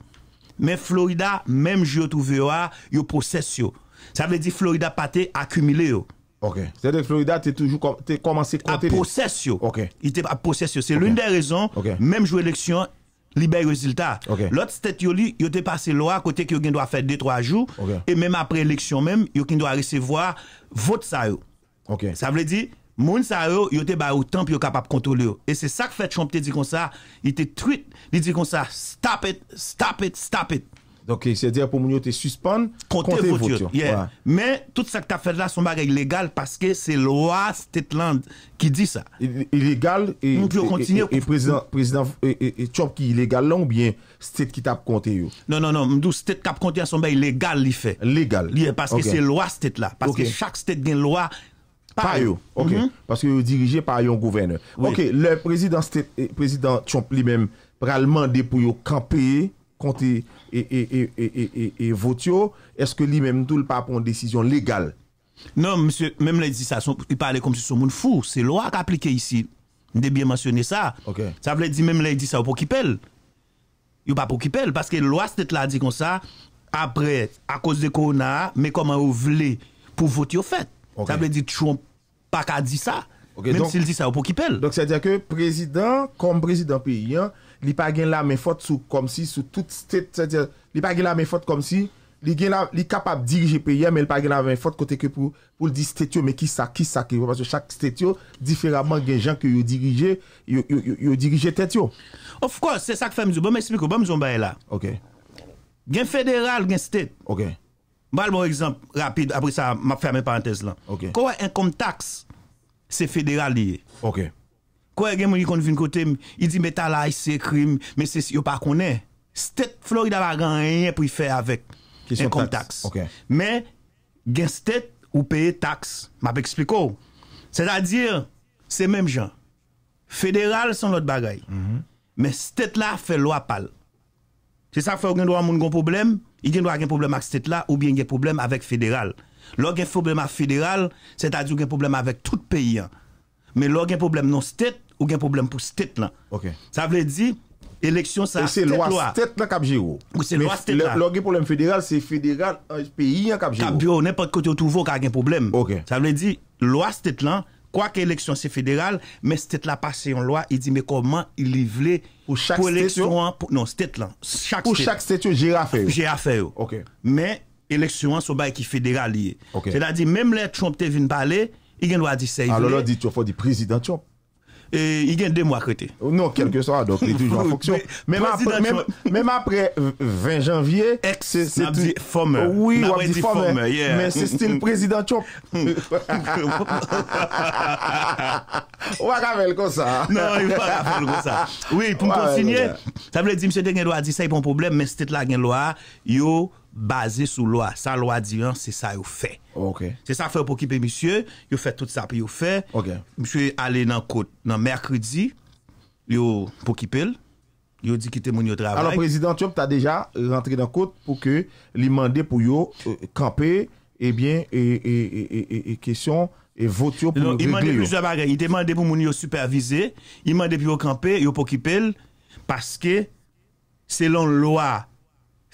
S2: Mais Florida même jour trouvé yo yo possess yo. Ça veut dire Florida pas accumulé yo. Ok. cest que Florida, tu toujours com commencé à compter. Ok. Il était à yo. C'est okay. l'une des raisons, okay. même jour élection, libère résultat. L'autre statut yo li, yo passé loin, loi côté que yo doit faire 2 3 jours et même après l'élection même, yo doit recevoir votre ça Ça veut dire moun sa yo yo te ba autant puis yo capable contrôler Et c'est ça que fait Trump te dit comme ça, il te tweet, il dit comme ça, stop it, stop it, stop it. Ok, c'est-à-dire pou moun yo te suspande, konté votyon. Mais tout ça que t'as fait là, son bar est illégal parce que c'est loi Stetland qui dit ça. Illégal et... Moun pou yo continue. Et president
S1: Trump ki illégal lan ou bien stèd ki tap konté yo?
S2: Non, non, non. Moun dou stèd kap konté an son bar illégal li fè. Légal. Parce que c'est loi stèd la. Parce que chak stèd gen loi par yo. Ok, mhm.
S1: parce que dirige par yon gouverneur. Ok, le président Trump li men pralman depou yo kampé konté votyon et, et, et Votio, est-ce que lui-même tout le pas prend une décision
S2: légale Non, monsieur, même lui dit ça, il parlait comme si son monde fou, c'est loi qui appliquée ici. de bien mentionner ça. Ça veut dire même lui dit ça pour qui pèle. Il pas pour qui parce que loi, cette là dit comme ça, après, à cause de Corona, mais comment vous voulez pour voter au fait. Ça veut dire Trump pas qu'à dire ça. même s'il dit ça pour qui
S1: Donc, c'est-à-dire que président, comme président paysan, li pa gen la men fote sou kom si, sou tout stet, se diyo, li pa gen la men fote kom si, li kapap dirije peye, men li pa gen la men fote kote ke pou, pou li di stet yo, me ki sa, ki sa, ki sa, chak stet yo, diferaman gen jan ke yo
S2: dirije, yo dirije stet yo. Of course, se sak fèm zyo, bon mè eksplikou, bon mè zyon bè la. Ok. Gen federal, gen stet. Ok. Bal bon exemple, rapide, apri sa, mè fèm en parantez lan. Ok. Kwa en kom tax, se federal liye. Ok. Ok. Kwa gen moun yi konvin kote m, yi di meta la, yi se krim, men se si yo pa konen. Stet Florida la gen nyen pou yi fe avèk. En kon tax. Men gen stet ou peye tax. Ma pek spiko. Se ta dir, se menm jan. Federal san lot bagay. Men mhm. stet la fe lo apal. Se sa fè ou gen dwa moun gon problem, yi gen dwa gen problem ak stet la, ou bien gen problem avèk federal. Lò gen problem avèk federal, se ta dir ou gen problem avèk tout peyi an. Men lò gen problem non stet, Ou problème pour state là. Ça veut dire, l'élection, ça. c'est loi, c'est là pays. Ou c'est le
S1: problème fédéral, c'est fédéral euh, pays, le pays. C'est le
S2: pays, n'importe où, tu vois, y a un problème. Ça veut dire, loi, state là Quoi que l'élection, c'est fédéral, mais state là passé en loi, il dit, mais comment il veut pour l'élection, non, le state là. Pour chaque
S1: state, j'ai affaire.
S2: Mais l'élection, c'est le qui est C'est-à-dire, même le Trump, il y a un loi dit 16. Alors là, dit,
S1: tu as dit, le président Trump. Y e, gen de mwa krete Non, kelke swa, do krete, jwa foksyon Mwen apre 20 janvye Ekse, nan wè di fome Mwen wè di fome, men se stil prezidentyop Wak avel kon sa Non, wè wak avel kon sa Wè, pou m kon sinye
S2: Sa wè di, mse te gen lwa, di sa y pon problem Men stit la gen lwa base sou loa. Sa loa diyan, se sa yo fe. Se sa fe yo pou kipi misye, yo fe tout sa pe yo fe. Misye ale nan kote. Nan merkredi, yo pou kipil. Yo di kite moun yo travay. Alors,
S1: prezidentiop, ta deja rentre nan kote pou ke li mande pou yo kampe, e bien,
S2: e
S1: kesyon, e
S2: vot yo pou regle yo. Il demande pou moun yo supervise, il demande pou yo kampe, yo pou kipil, parce ke, selon loa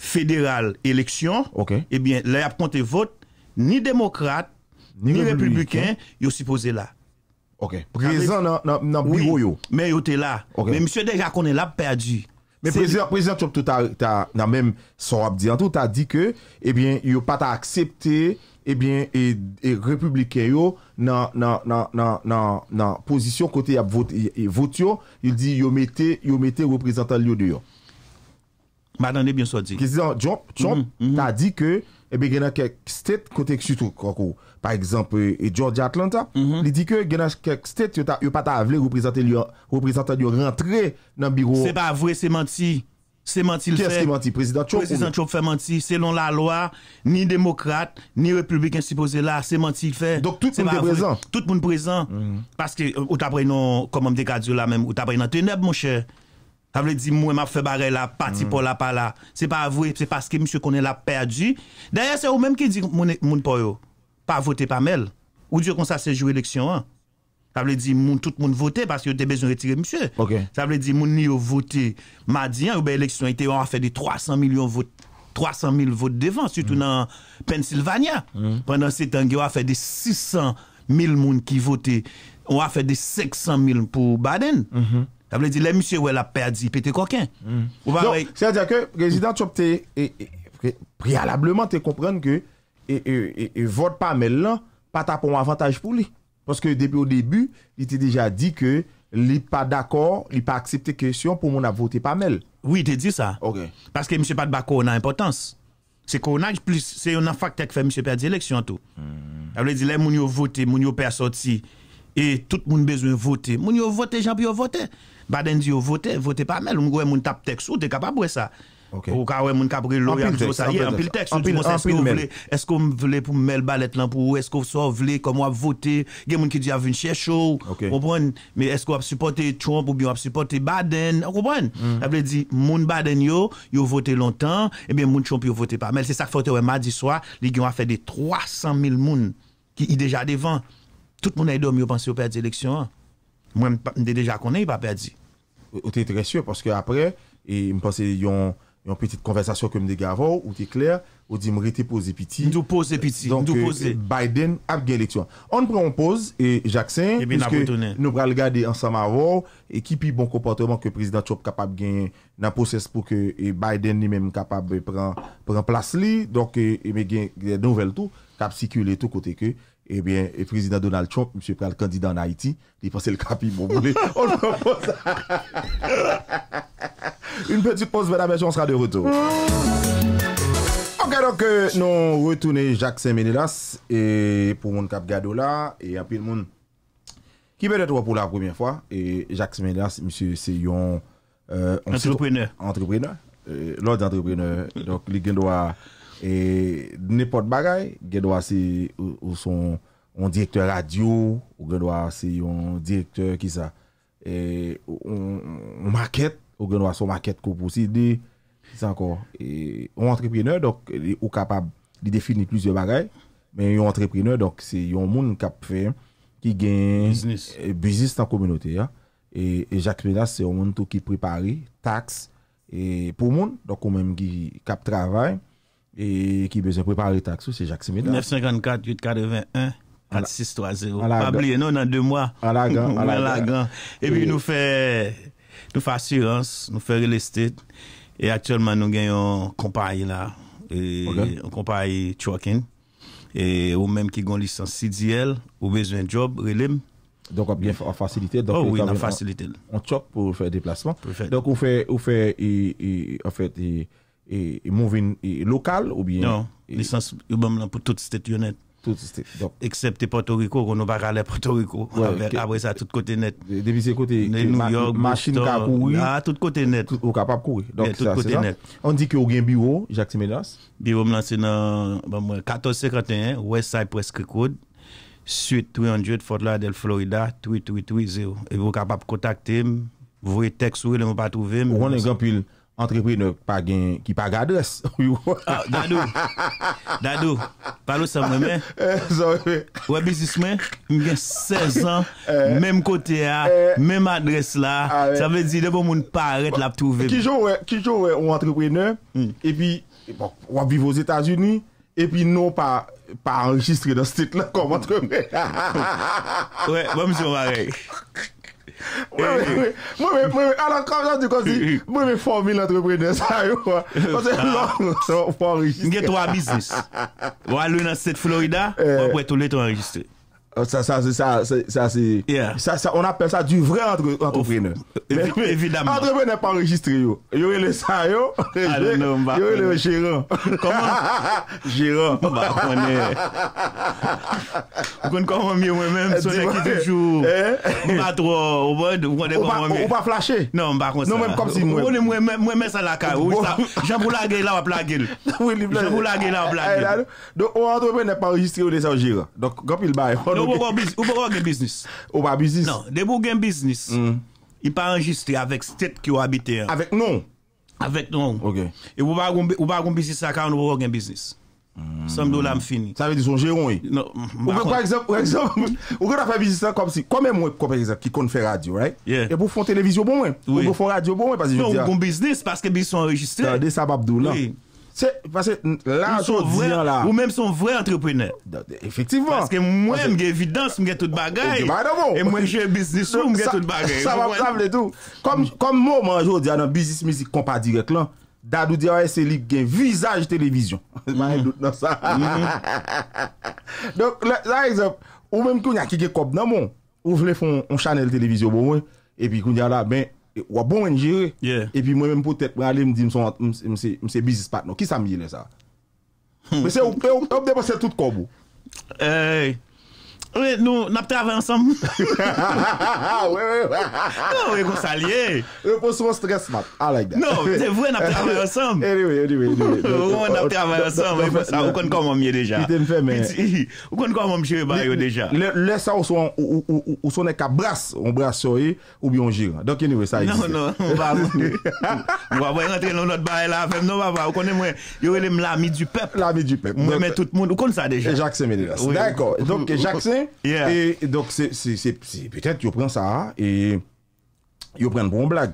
S2: federal eleksyon, eh le ap konti vot, ni demokrat, ni republikan, yo si pose la. Prezen nan biro yo. Men yo te la. Men msye deja konen la pe a di. Prezen chok tou
S1: ta nan menm sou ap di an tou, ta di ke yo pata aksepte eh republikan yo nan posisyon kote ap vot yo, yo di yo mete reprezentan yo de yo.
S2: Madan e byon so di.
S1: Kèzidant Jop, Jop, ta di kè, ebe genan kèk stèt kote ksutou koko. Par exemple, eh, George Atlanta, li di kè genan kèk stèt, yo pata avle
S2: reprezentan
S1: yo rentre nan biro. Se
S2: pa avre se manti, se manti l fè. Kèzidant Jop fè manti, selon la loa, ni demokrate, ni republikan sipose la, se manti l fè. Dok tout moun prezant. Tout moun prezant, paske ou tabre yon komom dekadi ou la menm, ou tabre yon teneb monsher. Ça veut dire, moi, m'a fait barrer la partie mm. pour la pas là. C'est pas avoué, c'est parce que monsieur connaît la perdu. D'ailleurs, c'est vous-même qui dit, mon pas yo, pas voter pas mal. Ou Dieu, qu'on ça, c'est jouer élection, hein. Ça veut dire, tout le monde votait parce qu'il y a besoin de retirer monsieur. Ça veut dire, moun, a voté mardi, hein, ou ben, l'élection on a fait des 300 millions de votes. 300 000 votes devant, surtout mm. dans Pennsylvania. Mm. Pendant ces temps, on a fait des 600 000 personnes qui On a fait des 500 000 pour Baden. Mm-hmm. Ta vle di, le msye mm. ou el ap perdi, pe te koken. E- e- e- se a diya ke,
S1: rezidant chopte, prealableman te komprenke ke, e vode pa men lan, pata pou an avantaj pou li. Paske depi ou debi, li te deja di ke,
S2: li pa d'akor, li pa aksepte kesyon, pou moun ap vote pa men. Oui, te di sa. Paske msye Patbako nan impotans. Se konan, se yon an faktek fe msye perdi eleksyon to. Ta vle di, le moun yo vote, moun yo per soti, Et tout le monde a besoin de voter. Le monde a voté, Pierre pu voter. Baden a dit, votez, votez pas, mais vous pouvez taper le texte, vous êtes capable de faire ça. Vous pouvez taper le texte, vous pouvez texte. Est-ce que vous voulez pour mettre le là pour est-ce que vous voulez, comment vous avez voté Il y a des gens qui disent, vous avez vu Chécho, comprenez, mais est-ce que vous avez supporté Trump ou Baden Vous comprenez. Hmm. Vous avez dit, le monde a voté longtemps, et eh le monde a voté pas. mal. c'est ça que faut faire, mardi soir, les gens ont fait des 300 000 personnes qui sont déjà devant. Tout moun ay dom yo panse yo perdi lèksyon an. Mwen mde deja konen, yon pa perdi. O te tre sè, paske apre, yon
S1: petite konversasyon ke mde gavò, ou te kler, ou di mw rete pose piti. Mdou pose piti. Donke euh, Biden ap gen lèksyon. On pre mw pose, e Jackson, e bè naboutounen. Nopre al gade ansam avò, e kipi bon kompaterman ke prezident Chop kapab gen nan poses pou ke Biden ni menm kapab pren plas li. Donke euh, mwen gen nouvel tou, kap sikyo lè tou kote ke. Mwen mwen mwen mwen mwen mwen mwen mwen m Frizida eh Donald Trump, msye pral kandida an Haiti, li fase l kapi moun boule,
S2: ou l repose.
S1: Un petit pause, mwen amèch, on sra de retou. Ok, donc, nou retoune Jacques Semenelas, pou moun kapi gado la, ki mèdè tou wè pou la premyen fwa, Jacques Semenelas, msye seyon entrepreneur, lò di entrepreneur, lè gen do a E nipot bagay, genwa se yon direktor radio, genwa se yon direktor ki sa, e yon market, genwa se yon market koupousi, e yon entreprener, e, ou kapab li defini plisye bagay, men yon entreprener, se yon moun kap fèm ki gen biznis tan e, kominote. E, e Jacques Péda, se yon moun tou ki prepari, tax, e pou moun, do kou mèm ki kap travay, et qui besoin préparer taxe, c'est Jacques Semeda.
S2: 954 881 4630. Pas oublier, non, dans deux mois. À la gang. à la gang. Et, puis, nous fait, nous fait assurance, nous fait real estate. Et actuellement, nous gagnons une compagnie là. Et Une compagnie trucking. Et ou même qui une licence CDL, ou besoin de job, relim. Donc, on bien oh en facilité. oui, on facilité.
S1: On chop pour faire déplacement. Donc, on fait, on fait, fait,
S2: e, e mouven e, lokal ou bien? Non, lisans yon banm lan pou tout stet yon net. Tout stet, donk. Eksepte Porto Rico, kon nou baka ale Porto Rico, avre sa tout kote net. Devise kote yon masjine ka kouye? Nan, ah, tout kote net. Ou kapap kouye? Donk, sa, sa, sa. On di ki ou gen biwo, Jacques Semedas? Bibo m lan se nan 1451, Westside Presque Code, suite 300, Fort Lauderdale, Florida, 3-3-3-0. Ou kapap kontakte, vwe tek sou, lè mou pa touve. Ou an ekampil, entreprener pa gen, ki pa ga adres. Dadou, dadou, palo sa mwen men. Eh, sa mwen men. Mwen gen 16 an, menm kote a, eh. menm adres ah, la, sa mwen di, debo moun pa aret la pou touve. Ki
S1: jowe, ki jowe, ou entreprener, hmm. e pi, wap bon, vive ou Etats-Unis, e pi nou pa, pa enregistre dan stik la kon mwen tremen. We, wap mwen
S2: jowe warek. Mwen men,
S1: mwen men, mwen men, ala kwa jan di kon si, mwen men 4 mil antreprenez ay wwa. Kwa se yon long, se yon 4 rejiste. Nge to a biznis.
S2: Wwa lou nan state Florida, wwe
S1: eh. pou eto leto rejiste. Sa se... On apel sa du vre entrepreneur. Evidemment. Andremen ne pa enregistre yo. Yo e le sa yo. Yo e le jiron.
S2: Jiron. Mba konen. Mwen kon kon womey wè menm. Sou lè ki toujou. Mwen patro. Mwen de kon womey. Mwen wè flashe. Mwen wè mwen salakay. Jambou la gel la wap la gel. Jambou la gel la wap la gel.
S1: Ou Andremen ne pa enregistre yo de sa
S2: wajiron. Dok gopil baye. Non. Ou pa gen biznis. Ou pa biznis? Non, de pou gen biznis, mm. i pa anjiste avèk stèp ki ou abite an. Avèk non? Avèk non. Ok. E pou pa gen biznis mm. akè an, ou pa gen biznis. Sèm do la m fini. Sa ve di son jè ron yi? Non. Ou pe kwa eksemp,
S1: ou kwa ta fè biznis an kom si, komè m wè kwa pe eksemp ki kon fè radyo, right? Yeah. E pou fon televizyo bon wè? Ou pou fon radyo bon wè? Ou pou fon
S2: biznis, paske biznis an rejistre. Tè, de sa babdou la. Oui. Ou menm son vre entreprener Efektivman E mwen jen bisnisou mwen jen tout bagay Sa wap sa
S1: vle tou Kom moun manjou diyan nan bisnis mizik kompa direk lan Dadou diyan S.L.I.P gen visaj televizyon Mwen jen dout nan sa Ou menm ki ou nyakike kop nan moun Ou vle foun chanel televizyon bo mwen E pi koun diyan la ben wap bon menje we, epi mwen mwen pou tet mwen ale mdi mse bizis pat nou, ki sa mwen jene sa? Mese ou, ou mde mwen se tout kobo?
S2: Eyyy, Nou, napte avay ansam Ha ha ha, wè wè wè Non wè goun salye Non, pwese moun stres mat, I like that Non, vwè napte avay ansam
S1: Anyway, anyway Wè wè napte avay ansam, wè fwese Ou kon kon moun mye deja Piten fè mè Ou
S2: kon kon moun mje wè bayo deja
S1: Le sa ou son e ka bras Ou bras soye, ou biyon jiran Donk yon ivey sa yise Non, non, mwa mwen
S2: Mwa mwen yon tre nou not baye la Fèm non mwa mwen, ou kon mwen Yon wè mwen mlami du pep Lami du pep Mwen mwen tout moun, ou kon sa deja
S1: Et donc, c'est peut-être Yo pren ça Yo pren bon blague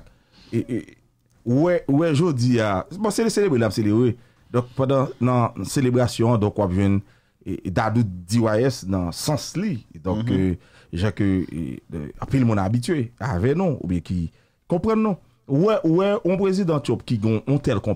S1: Ouè, ouè, je dis ah, Bon, c'est le célébre, la célébre Pendant nan célébration Donc, wap ven, dadou D.Y.S Nan sens li Donc, mm-hmm. euh, j'ai que Apil moun abitue, ave nou Ouè, ouè, ouè, ouè Ouè, ouè, ouè, ouè Ouè, ouè,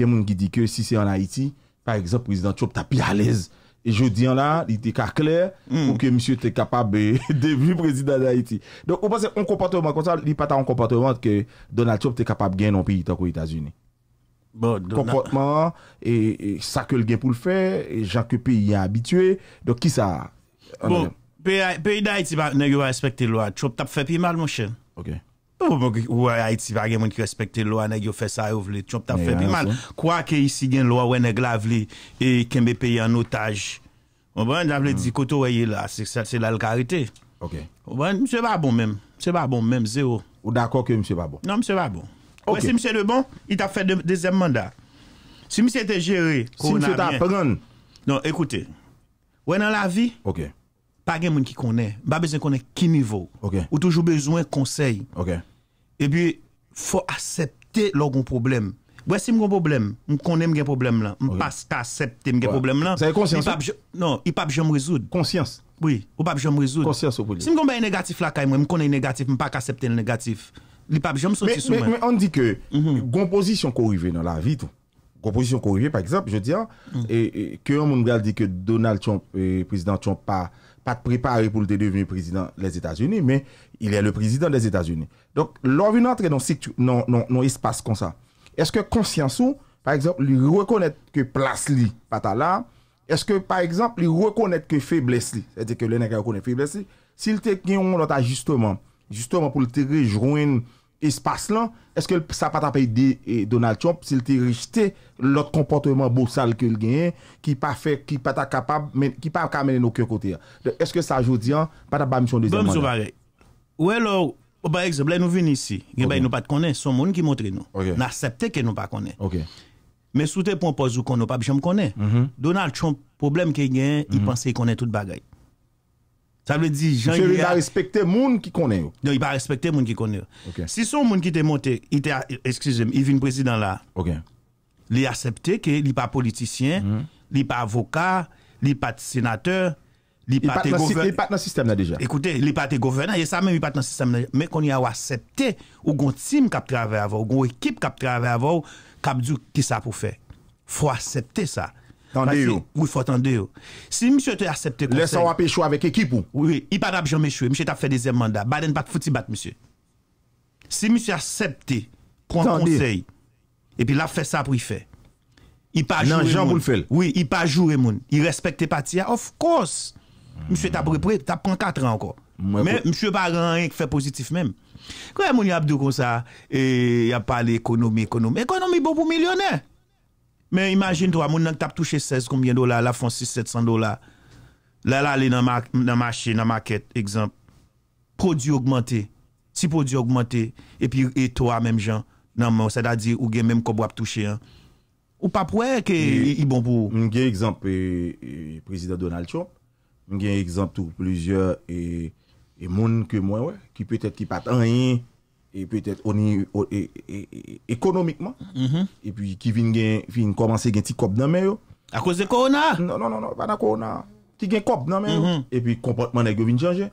S1: ouè, ouè Par eksept, Prezident Choup ta pi alez. E jodi an la, li te ka kler pou ke msye te kapab be devli Prezident Haiti. Don, ou panse, on kompaterman kon sa, li pata on kompaterman ke Donald Choup te kapab gen yon pi yi ta kwe Itazuni. Bon, Donald... Kompaterman, e sa ke l gen pou l fe, e janku pi yi abitue, don ki sa... Bon,
S2: pe yi Haiti nan yo a espekte lwa, Choup tap fe pi mal monshen. Ok. Ou a iti bagen moun ki respekte lwa Nèk yo fè sa yo vle Chomp ta eh, fè bi mal Kwa ke isi gen lwa wè nèk la vle E kembe peye an otaj Mwen javle hmm. di koto wè ye la Se lal karite Mwen msè babon mèm Msè babon mèm, zero Ou d'akokè msè babon Non msè babon Ou wè si msè de bon I ta fè dezem manda Si msè te jere Si msè ta apren Non, ekoute Wè nan la vi Ok Pagen moun ki konè Ba bezè konè ki nivou Ok Ou toujou bezwen konsey Ok Et puis, faut accepter leur problème. Ouais, si mon problème, je connais mon problème là. ne peux pas accepter mon problème là. C'est conscience? Hein? Non, il pas jamais résoudre. Conscience. Oui, ou pas jamais résoudre. Conscience au Si je connais négatif là, je ne négatif, pas accepter le négatif. Il pas jamais sortir sur moi. Mais on
S1: dit que, mhm. composition qu'on dans la vie, tout. Composition qu'on par exemple, je dis, hein, mhm. et, que un monde dit que Donald Trump, euh, président Trump, pas, pas préparé pour devenir président des États-Unis, mais il est le président des États-Unis. Donk, lòv yon antre yon espase kon sa. Eske konsyansou, par eksemp, li rekonet ke plas li pata la, eske par eksemp, li rekonet ke febles li, se di ke lènen ke rekonet febles li, sil te kyon yon nota justoman, justoman pou lte rejouen espase lan, eske sa pata peyi de Donald Trump, sil te rejite lòt komportement bousal ke l genye, ki pa fe, ki pata kapab, ki pa kamene nou kyo kote ya. Eske sa jodi an, pata ba misyon dezenmane. Bon, Bèm zovare,
S2: wè lòw, Ou par exemple, là, nous venons ici, il ne nous pas de sont son monde qui montre nous. Okay. Nous acceptons que nous pas connaît. Mais sous tes points posés qu'on pas de connaître, mhm. Donald Trump, problème qu'il a, il mhm. pensait qu'il connaît toute bagaille. Ça veut dire, Jean Il a respecté les gens qui connaissent. Non, il va respecter les gens qui connaissent. Si son monde qui était monté, il excusez-moi, il vient président là. Il a accepté qu'il n'est pas politicien, mhm. il n'est pas avocat, il n'est pas sénateur, I
S1: pat nan sistem nan deja.
S2: Ekoute, li pat nan sistem nan deja. Men kon yaw asepte ou goun tim kap trave avou, ou goun ekip kap trave avou, kap djou ki sa pou fe. Fwa asepte sa. Tande yo. Ou fwa tande yo. Si msye te asepte konsey. Lesa wap e chou avèk ekip ou. Oui, oui. I pad ap jom e chou. Msye te ap fè dezem manda. Baden pat foti bat msye. Si msye asepte kon konsey, epi la fè sa pou i fè. Nan jamboul fèl. Oui, i pa jou remoun. I respèkte pati ya. Of course Mwen se tab pre pre, tab pran 4 an anko. Mwen se pa ran yon fè pozitif men. Kwa yon moun yon ap dou kon sa, yon ap pale ekonomi, ekonomi, ekonomi bon pou milyonè. Men imagine to, moun nan tap touche 16, koumbyen dola, la fon 6-700 dola. La la le nan machè, nan makèt, ekzamp, prodüe augmente, ti prodüe augmente, epi eto a menm jan, nan moun, se da di ou gen menm koub wap touche. Ou pa pouè ke i
S1: bon pou. Mwen gen ekzamp prezident Donald Trump, Mwen gen ekzantou pleje e moun ke mwen wè. Ki petè ki patan yin e, e, e, e ekonomikman. Mhm. E pi ki vin gen komansè gen ti kop nan mè yo. A kòz de korona? Non, non, non, non pa nan korona. Ti gen kop nan mè yo. Mhm. E pi kompontman gen yo vin janje.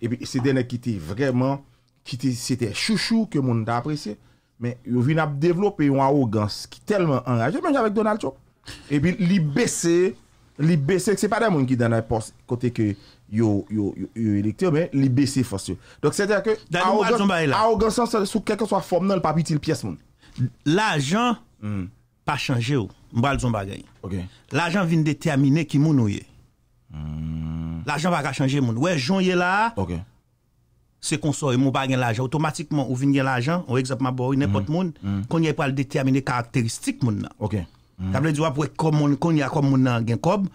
S1: E pi se denè ki te vreman ki te se te chouchou ke moun da aprese. Men yo vin ap devlop e yon a ou gans ki telman anraje mwen gen avèk Donald Trump. E pi li bese Li bese, se pa de moun ki dana e post kote ke yo elekte yo, men, li bese fos yo. Dok se de a ke, a ou gansan
S2: sou keke swa form nan l papi ti l piyes moun. L ajan hmm. pa chanje yo, mbwa l zon bagay. L ajan vin detyamine ki moun ou ye. Hmm. L ajan pa ka chanje moun. Ou e joun ye la, se konsor, mou bagay l ajan. Otomatikman ou vin gen l ajan, ou ekzapman bo, nepot hmm. moun, konye pou al detyamine karakteristik moun nan. Ça veut dire, comme y a comme on a un cob,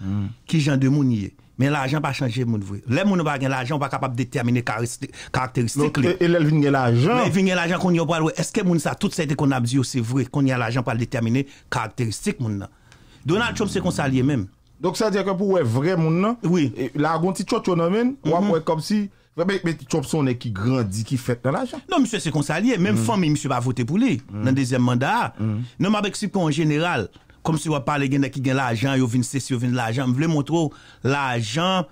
S2: qui gens de moun Mais l'argent pas changé, moun vrai. Les moun pas l'argent, pas capable de déterminer caractéristiques. Et vient l'argent. Mais vient l'argent qu'on y a pas Est-ce que moun ça, toute cette qu'on a dit, oh, c'est vrai, qu'on y a l'argent pour déterminer caractéristiques, moun Donald Trump, c'est qu'on s'allie même. Donc ça veut dire que pour vrai, moun Oui. la Là, on dit, tchot, on mhm. comme si, mais, mais est qui grandit, qui fait dans l'argent. Non, monsieur, c'est qu'on s'allie. Même mhm. famille, monsieur, va voter pour lui, dans le mhm. deuxième mandat. Non, mais avec en général, Kom si wap pale gen de ki gen la ajan, yo vin se si, yo vin la ajan. Mwen vle mwotro, la ajan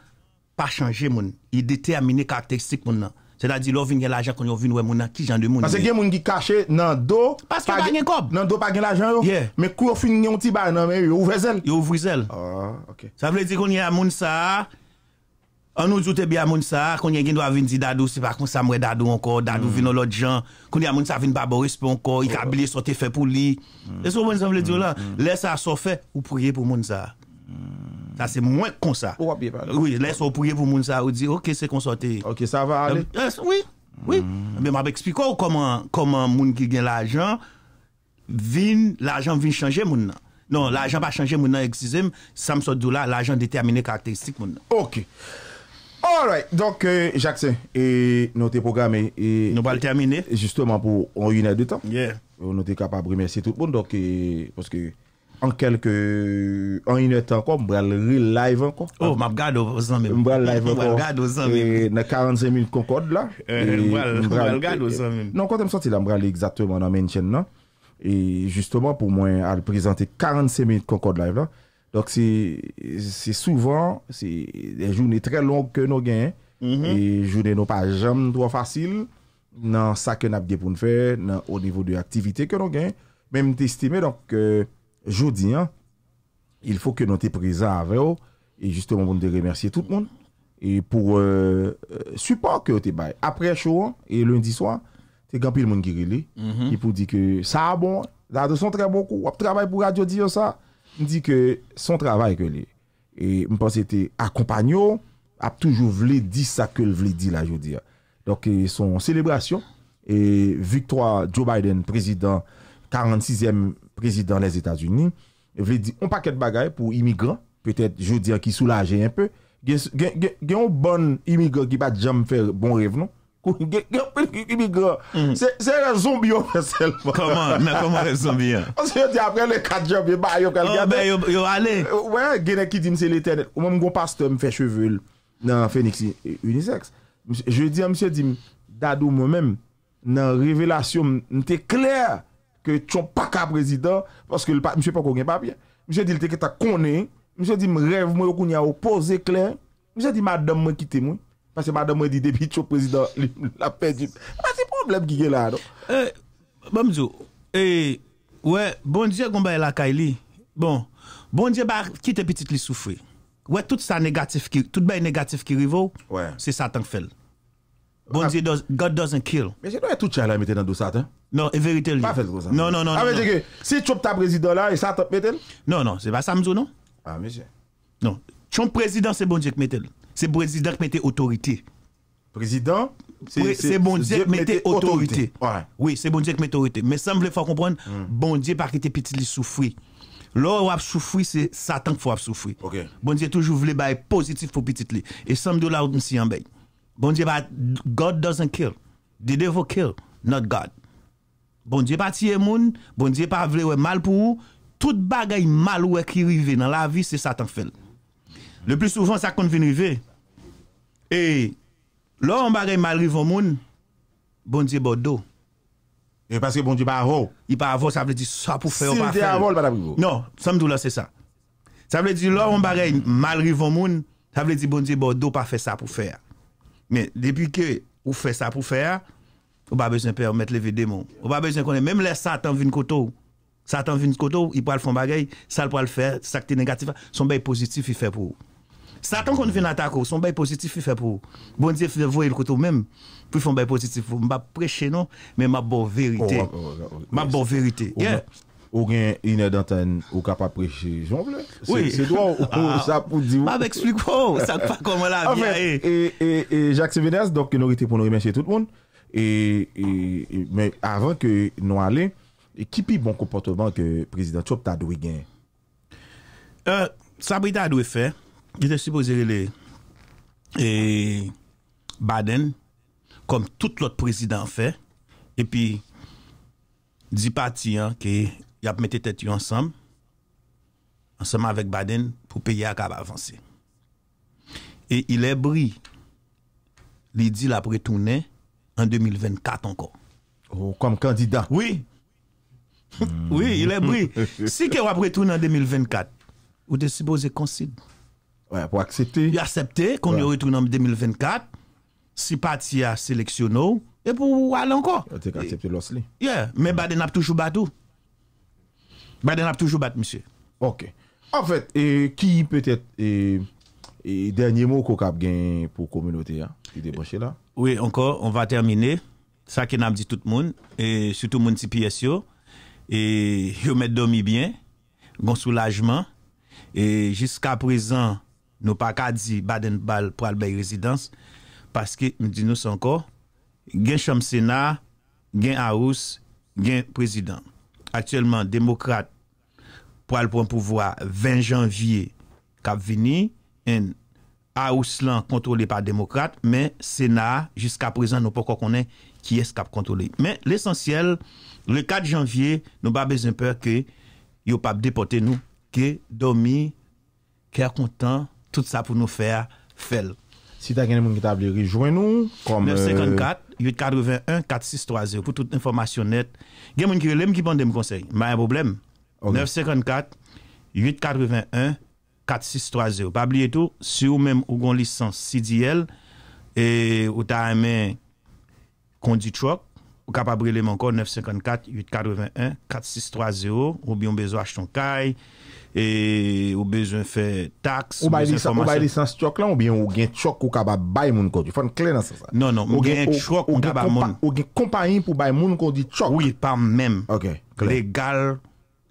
S2: pa chanje moun. Y dete amine karakteristik moun nan. Se da di lò vin gen la ajan kon yo vin wè moun nan, ki jan de moun. Ase e? gen
S1: moun ki kache nan do pa
S2: gen la
S1: ajan yo? Mwen kou yon fin yon ti bay
S2: nan, yon vwe zel. Yon vwe zel. Ah, sa vle di kon yon moun sa. On nous dit bien a moun sa, y gen do avin di dadou, c'est pas comme ça mwen dadou encore, dadou mm. vin l'autre gens jan, konye a moun sa vin babo respe encore il a oh. bile sote fe fait pour Mm. est-ce que vous vle diyo là laisse hmm. sa so fait ou prier pour moun sa. Ça, c'est moins comme ça. Oui, laisse on prier pour moun ça, ou dire, ok, c'est qu'on sortait. Ok, ça va aller. Eh, eh, oui, oui. Mais hmm. m'a expliqué comment, comment moun qui gagne l'argent, vin, l'argent vient changer moun nan. Non, l'argent va changer moun nan, excusez-moi, ça me sort de là, l'argent détermine caractéristique moun nan. Ok.
S1: Alright, donc euh, Jackson, nou te programme, nou pa l termine, justement pou 1 unit de tan, nou te kapab rime si tout bon, donc en quelques 1 unit an kon, mbra l real live an kon,
S2: mbra l
S1: live an kon, nè 45 minutes Concorde euh, non, la, nou kontèm senti la mbra l exactement nan menjen nan, et justement pou mwen a l presente 45 minutes Concorde live la, Donc, c'est souvent, c'est des journées très longues que nous gagne. Mhm. Et journées n'ont pas jamais de droit facile. Non, ça que n'a bien pour nous faire, non, au niveau de l'activité que nous gagne. Même d'estimer, donc, euh, je dis, il faut que nous te préservez-vous. Et justement, nous te remercions tout le monde. Et pour euh, euh, support que tu m'aimes. Après show, et lundi soir, t'es gampi le monde qui réveille. Mhm. Qui vous dit que ça a bon, là, de son très bon coup. Ou ap travail pour radio dire ça. M di ke son travay ke li. E m pos ete akompanyo, ap toujou vle di sa ke l vle di la, jou dir. Dok e son selebrasyon, e victwa Joe Biden, prezident, 46e prezident les Etats-Unis. Vle di, on paket bagay pou imigran, petet jou dir ki soulaje un peu. Gen yon bon imigran ki pat jam fè bon rev non? genè ki bi grò, mm. se rè zombi an, se l pou. Koman, nan koman rè zombi an? Monsen yo di apren, le kajab, yo bè yo alè. Wè, genè ki din se l'eternel, ou mwen mwen goun pastè mwen fè cheveul, nan Fénixi Unisex. Je di an, monsen yo di, dadou mwen mèm, nan revelasyon, mwen te klè, ke tchon pa ka prezident, pwoske mwen sepè kon gen papè, monsen yo di, lè teke ta konè, monsen yo di, mwen mwen mwen mwen mwen mwen, Pase mwen de mwen di debi chou prezidant li la pe di. Pase problem ki gen la
S2: nou. Bomdjou, e, wè, bondje gombe la kay li. Bon, bondje bak ki te pitit li soufri. Wè, tout sa negatif ki, tout bay negatif ki rivou, se satan fel. Bondje does, God doesn't kill. Menje, nou e tout chan la mette nan do satan? Non, e verite li. Pa fel do satan? Non, non, non, ah, non. A, menje gen, si choup ta prezidant la, e satan mette li? Non, non, se ba samzou nou? A, menje. Non, chou prezidant se bondje k mette li. c'est président qui mettait autorité. Président c'est bon Dieu qui mettait autorité. Oui, c'est bon Dieu qui mettait autorité. Mais ça, me faut comprendre, hmm. bon Dieu pas était petit souffrir. Lò wap soufri, c'est satan qui a soufri. Okay. Bon Dieu toujours voulu baye positif pour petit Et ça, me do la ou msi yon Bon Dieu va God doesn't kill. The devil kill, not God. Bon Dieu pas tiye moun, bon Dieu pas vle mal pour vous. Tout bagay mal ou e qui dans la vie, c'est satan fait le plus souvent, ça compte venir arriver. Et là, on va mal au monde, bon Dieu, Bordeaux. Et parce que bon Dieu, pas vous. Il pas vous, ça veut dire ça pour faire. Si il avoir, pas Non, là, c'est ça. Ça veut dire là, on va mal au monde, ça veut dire bon Dieu, Bordeaux, pas faire ça pour faire. Mais depuis que vous faites ça pour faire, vous pas besoin de mettre les démons. Vous pas besoin qu'on Même les Satan viennent koto. Satan vient koto, il peut le faire bagaille ça peut le faire, ça qui est négatif, son bail positif, il fait pour vous. Sa tan kon vi nan ta ko, son bay pozitif fi fe pou. Bon di fe voye l koto mem, pou fon bay pozitif pou mba preche non, men mba bo verite. Mba bo verite.
S1: Ogen, inè dantan, o ka pa preche, jom vle? Se do an, ou sa pou di ou? Mba mbe eksplik wou, sa kwa koman la miye. E, e, e, e, Jacques Sévénès, doke norite pou nori menche tout moun, e, e, e, men, avan ke nou ale, e kipi bon komportoman ke prezident Chop ta dwe gen?
S2: E, sa brite a dwe fe, il est supposé les et Baden, comme tout l'autre président fait, et puis, dit parti hein, qu'il a mis tête ensemble, ensemble avec Baden, pour payer à avancer. Et il est bris. Il dit l'a retourné en 2024 encore. Oh, comme candidat. Oui. oui, il est bris. si il va retourner en 2024, vous êtes supposé considérer. Ouais, pour accepter. Il accepté qu'on ouais. y retourne en 2024. Si parti a sélectionné, et pour aller encore. Il a accepté l'osli. Yeah, mais Baden a toujours battu. Baden a toujours battu, monsieur. Ok.
S1: En fait, et qui peut-être et, dernier mot qu'on a gagné pour la communauté hein, qui débranché là
S2: Oui, encore, on va terminer. Ça qui n'a dit tout le monde, et surtout monde petit PSO, et je me dormi bien, bon soulagement, et jusqu'à présent, nou pa ka di baden bal pral bay rezidans, paske, nou di nou san ko, gen chom Sena, gen Aous, gen Prezident. Aktuellement, Demokrate pral pran pouvoa 20 janvye kap vini, en Aous lan kontrole par Demokrate, men Sena, jiska prezan nou pa ko konen ki es kap kontrole. Men l'esansyel, le 4 janvye, nou ba bez en per ke yo pap depote nou, ke Domi, Kerkontan, tout sa pou nou fèr fèl. Si
S1: ta euh, gen moun ki tabli rejouen nou,
S2: 954-881-4630 pou tout informasyon net. Gen moun ki relem ki pandem konsey, ma yon problem, 954-881-4630 Babli etou, si ou menm ou gon lisans CDL e ou ta amen konditrok, ou kapabri lèm ankon 954-881-4630 ou bi yon bezou ach ton kaj. E ou bejwen fè tax Ou bay lisans
S1: tchok lan Ou gen tchok pou kaba bay moun kondi Non, non, ou gen tchok pou kaba moun Ou gen kompanyen pou bay moun kondi
S2: tchok Ou yi pa mèm Legal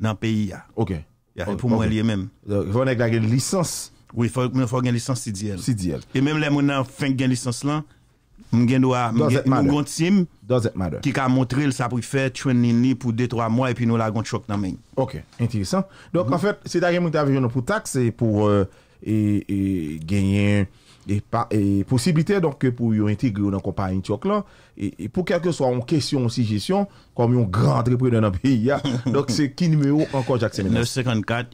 S2: nan peyi ya Ya fè pou mwen liye mèm Ou yi fò gen lisans CDL E mèm lè moun nan fèn gen lisans lan m gen do a, m gen nou gont sim, ki ka montre l sa pou fè, chwen nini pou 2-3 mwen, epi nou la gont chok nan men. Ok, entirisan. Dok, an fèt, se
S1: ta gen mou ta vijon nou pou tak, se pou genyen posibite, donk pou yon entigri ou nan kompa yon chok lan, pou kèlke so an kèsyon ou si jisyon, kom yon grand repre de nan pi ya, donk se ki nime ou an kon jak
S2: se mene. 954-881-4630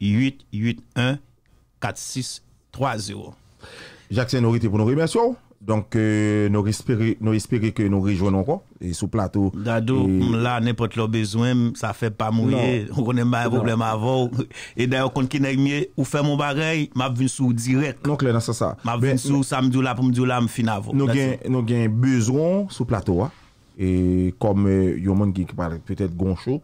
S2: 954-881-4630 3-0.
S1: Jaksen, nou ri te pou nou ri mersyon. Donk euh, nou ri espere ke nou ri jounon kon. Sou plato. Dado, mla,
S2: nepot lo bezwen. Sa fe pa mouye. Mwenen mba yon problem avon. E dayo kont ki ne mye, ou fe mou barey, mab vin sou direk. Mab vin sou samdi ou la pou mdi ou la mfin avon. Nou
S1: gen bezwen sou plato. E kom euh, yon moun gen ki pale, petet goncho.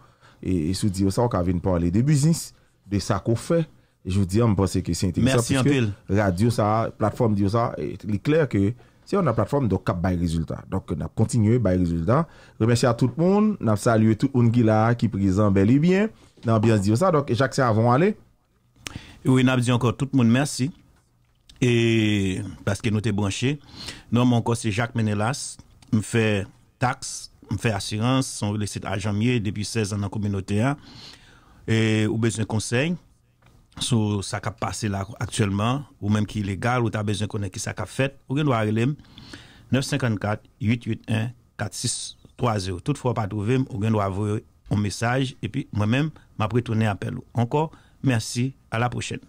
S1: E sou di, ou sa wak avin pale de biznis, de sa kou fey. je vous dis, on pense que c'est intéressant. Merci parce que Radio, ça, plateforme, dit ça, il est clair que si on a plateforme, donc, cap by résultat. Donc, on a continué by résultat. Remercier à tout le monde, on a salué tout le monde qui est présent bel et bien. On bien ça. Donc, Jacques, c'est avant aller.
S2: Oui, on a dit encore tout le monde merci. Et parce que nous sommes branché. Non, mon c'est Jacques Menelas. Je fais taxe, je fais assurance, on le site à depuis 16 ans dans la communauté. Et, au besoin de conseils sur ce qui passé là actuellement, ou même qui est illégal, ou tu as besoin de connaître qui ça fait, ou bien 954 881 4630. Toutefois, pas trouvé, ou doit un message, et puis moi-même, m'a vous appel. Encore, merci, à la prochaine.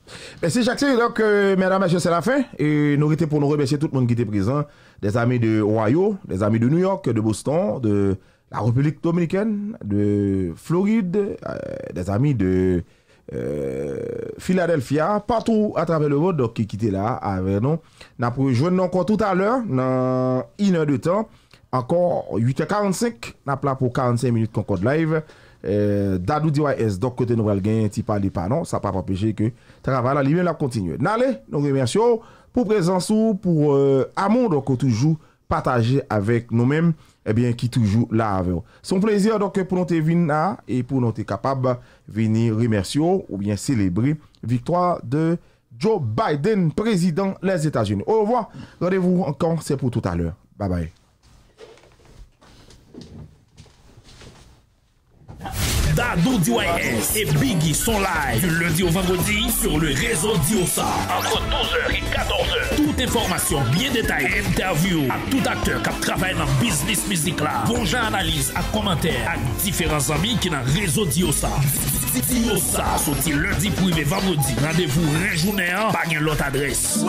S2: Merci
S1: Jacques, donc euh, mesdames, messieurs, c'est la fin, et nous étions pour nous remercier tout le monde qui était présent, des amis de Ohio, des amis de New York, de Boston, de la République Dominicaine, de Floride, euh, des amis de... Filadelfia, euh, patou atrave le vod Dok ki kite la a vernon Na pou jwen nan kon tout aler Nan iner de tan Ankor 8.45 Na plan pou 45 minute kon kon live euh, Danou diwa es dok kote nou al gen Ti pa li pa nan, sa pa pa peche ke Travala li men la kontinu Nale, nou remersyon Pou prezansou, pou euh, amon Dok kon toujou pataje avèk nou men eh bien, qui toujours là avec vous. Son plaisir, donc, pour nous venir et pour nous être capable de venir remercier ou bien célébrer victoire de Joe Biden, président des États-Unis. Au revoir. Rendez-vous encore, c'est pour tout à l'heure. Bye bye.
S2: Dado D.Y.S. et Biggie sont live du lundi au vendredi sur le réseau D.O.S.A. Entre 12h et 14h, toutes les formations bien détaillées interviewent à tous les acteurs qui travaillent dans le business musical. Bon gens analysent et commentèrent à différents amis qui sont dans le réseau D.O.S.A. D.O.S.A. sautit lundi pour le vendredi. Rendez-vous réjourné en bagne à l'autre adresse.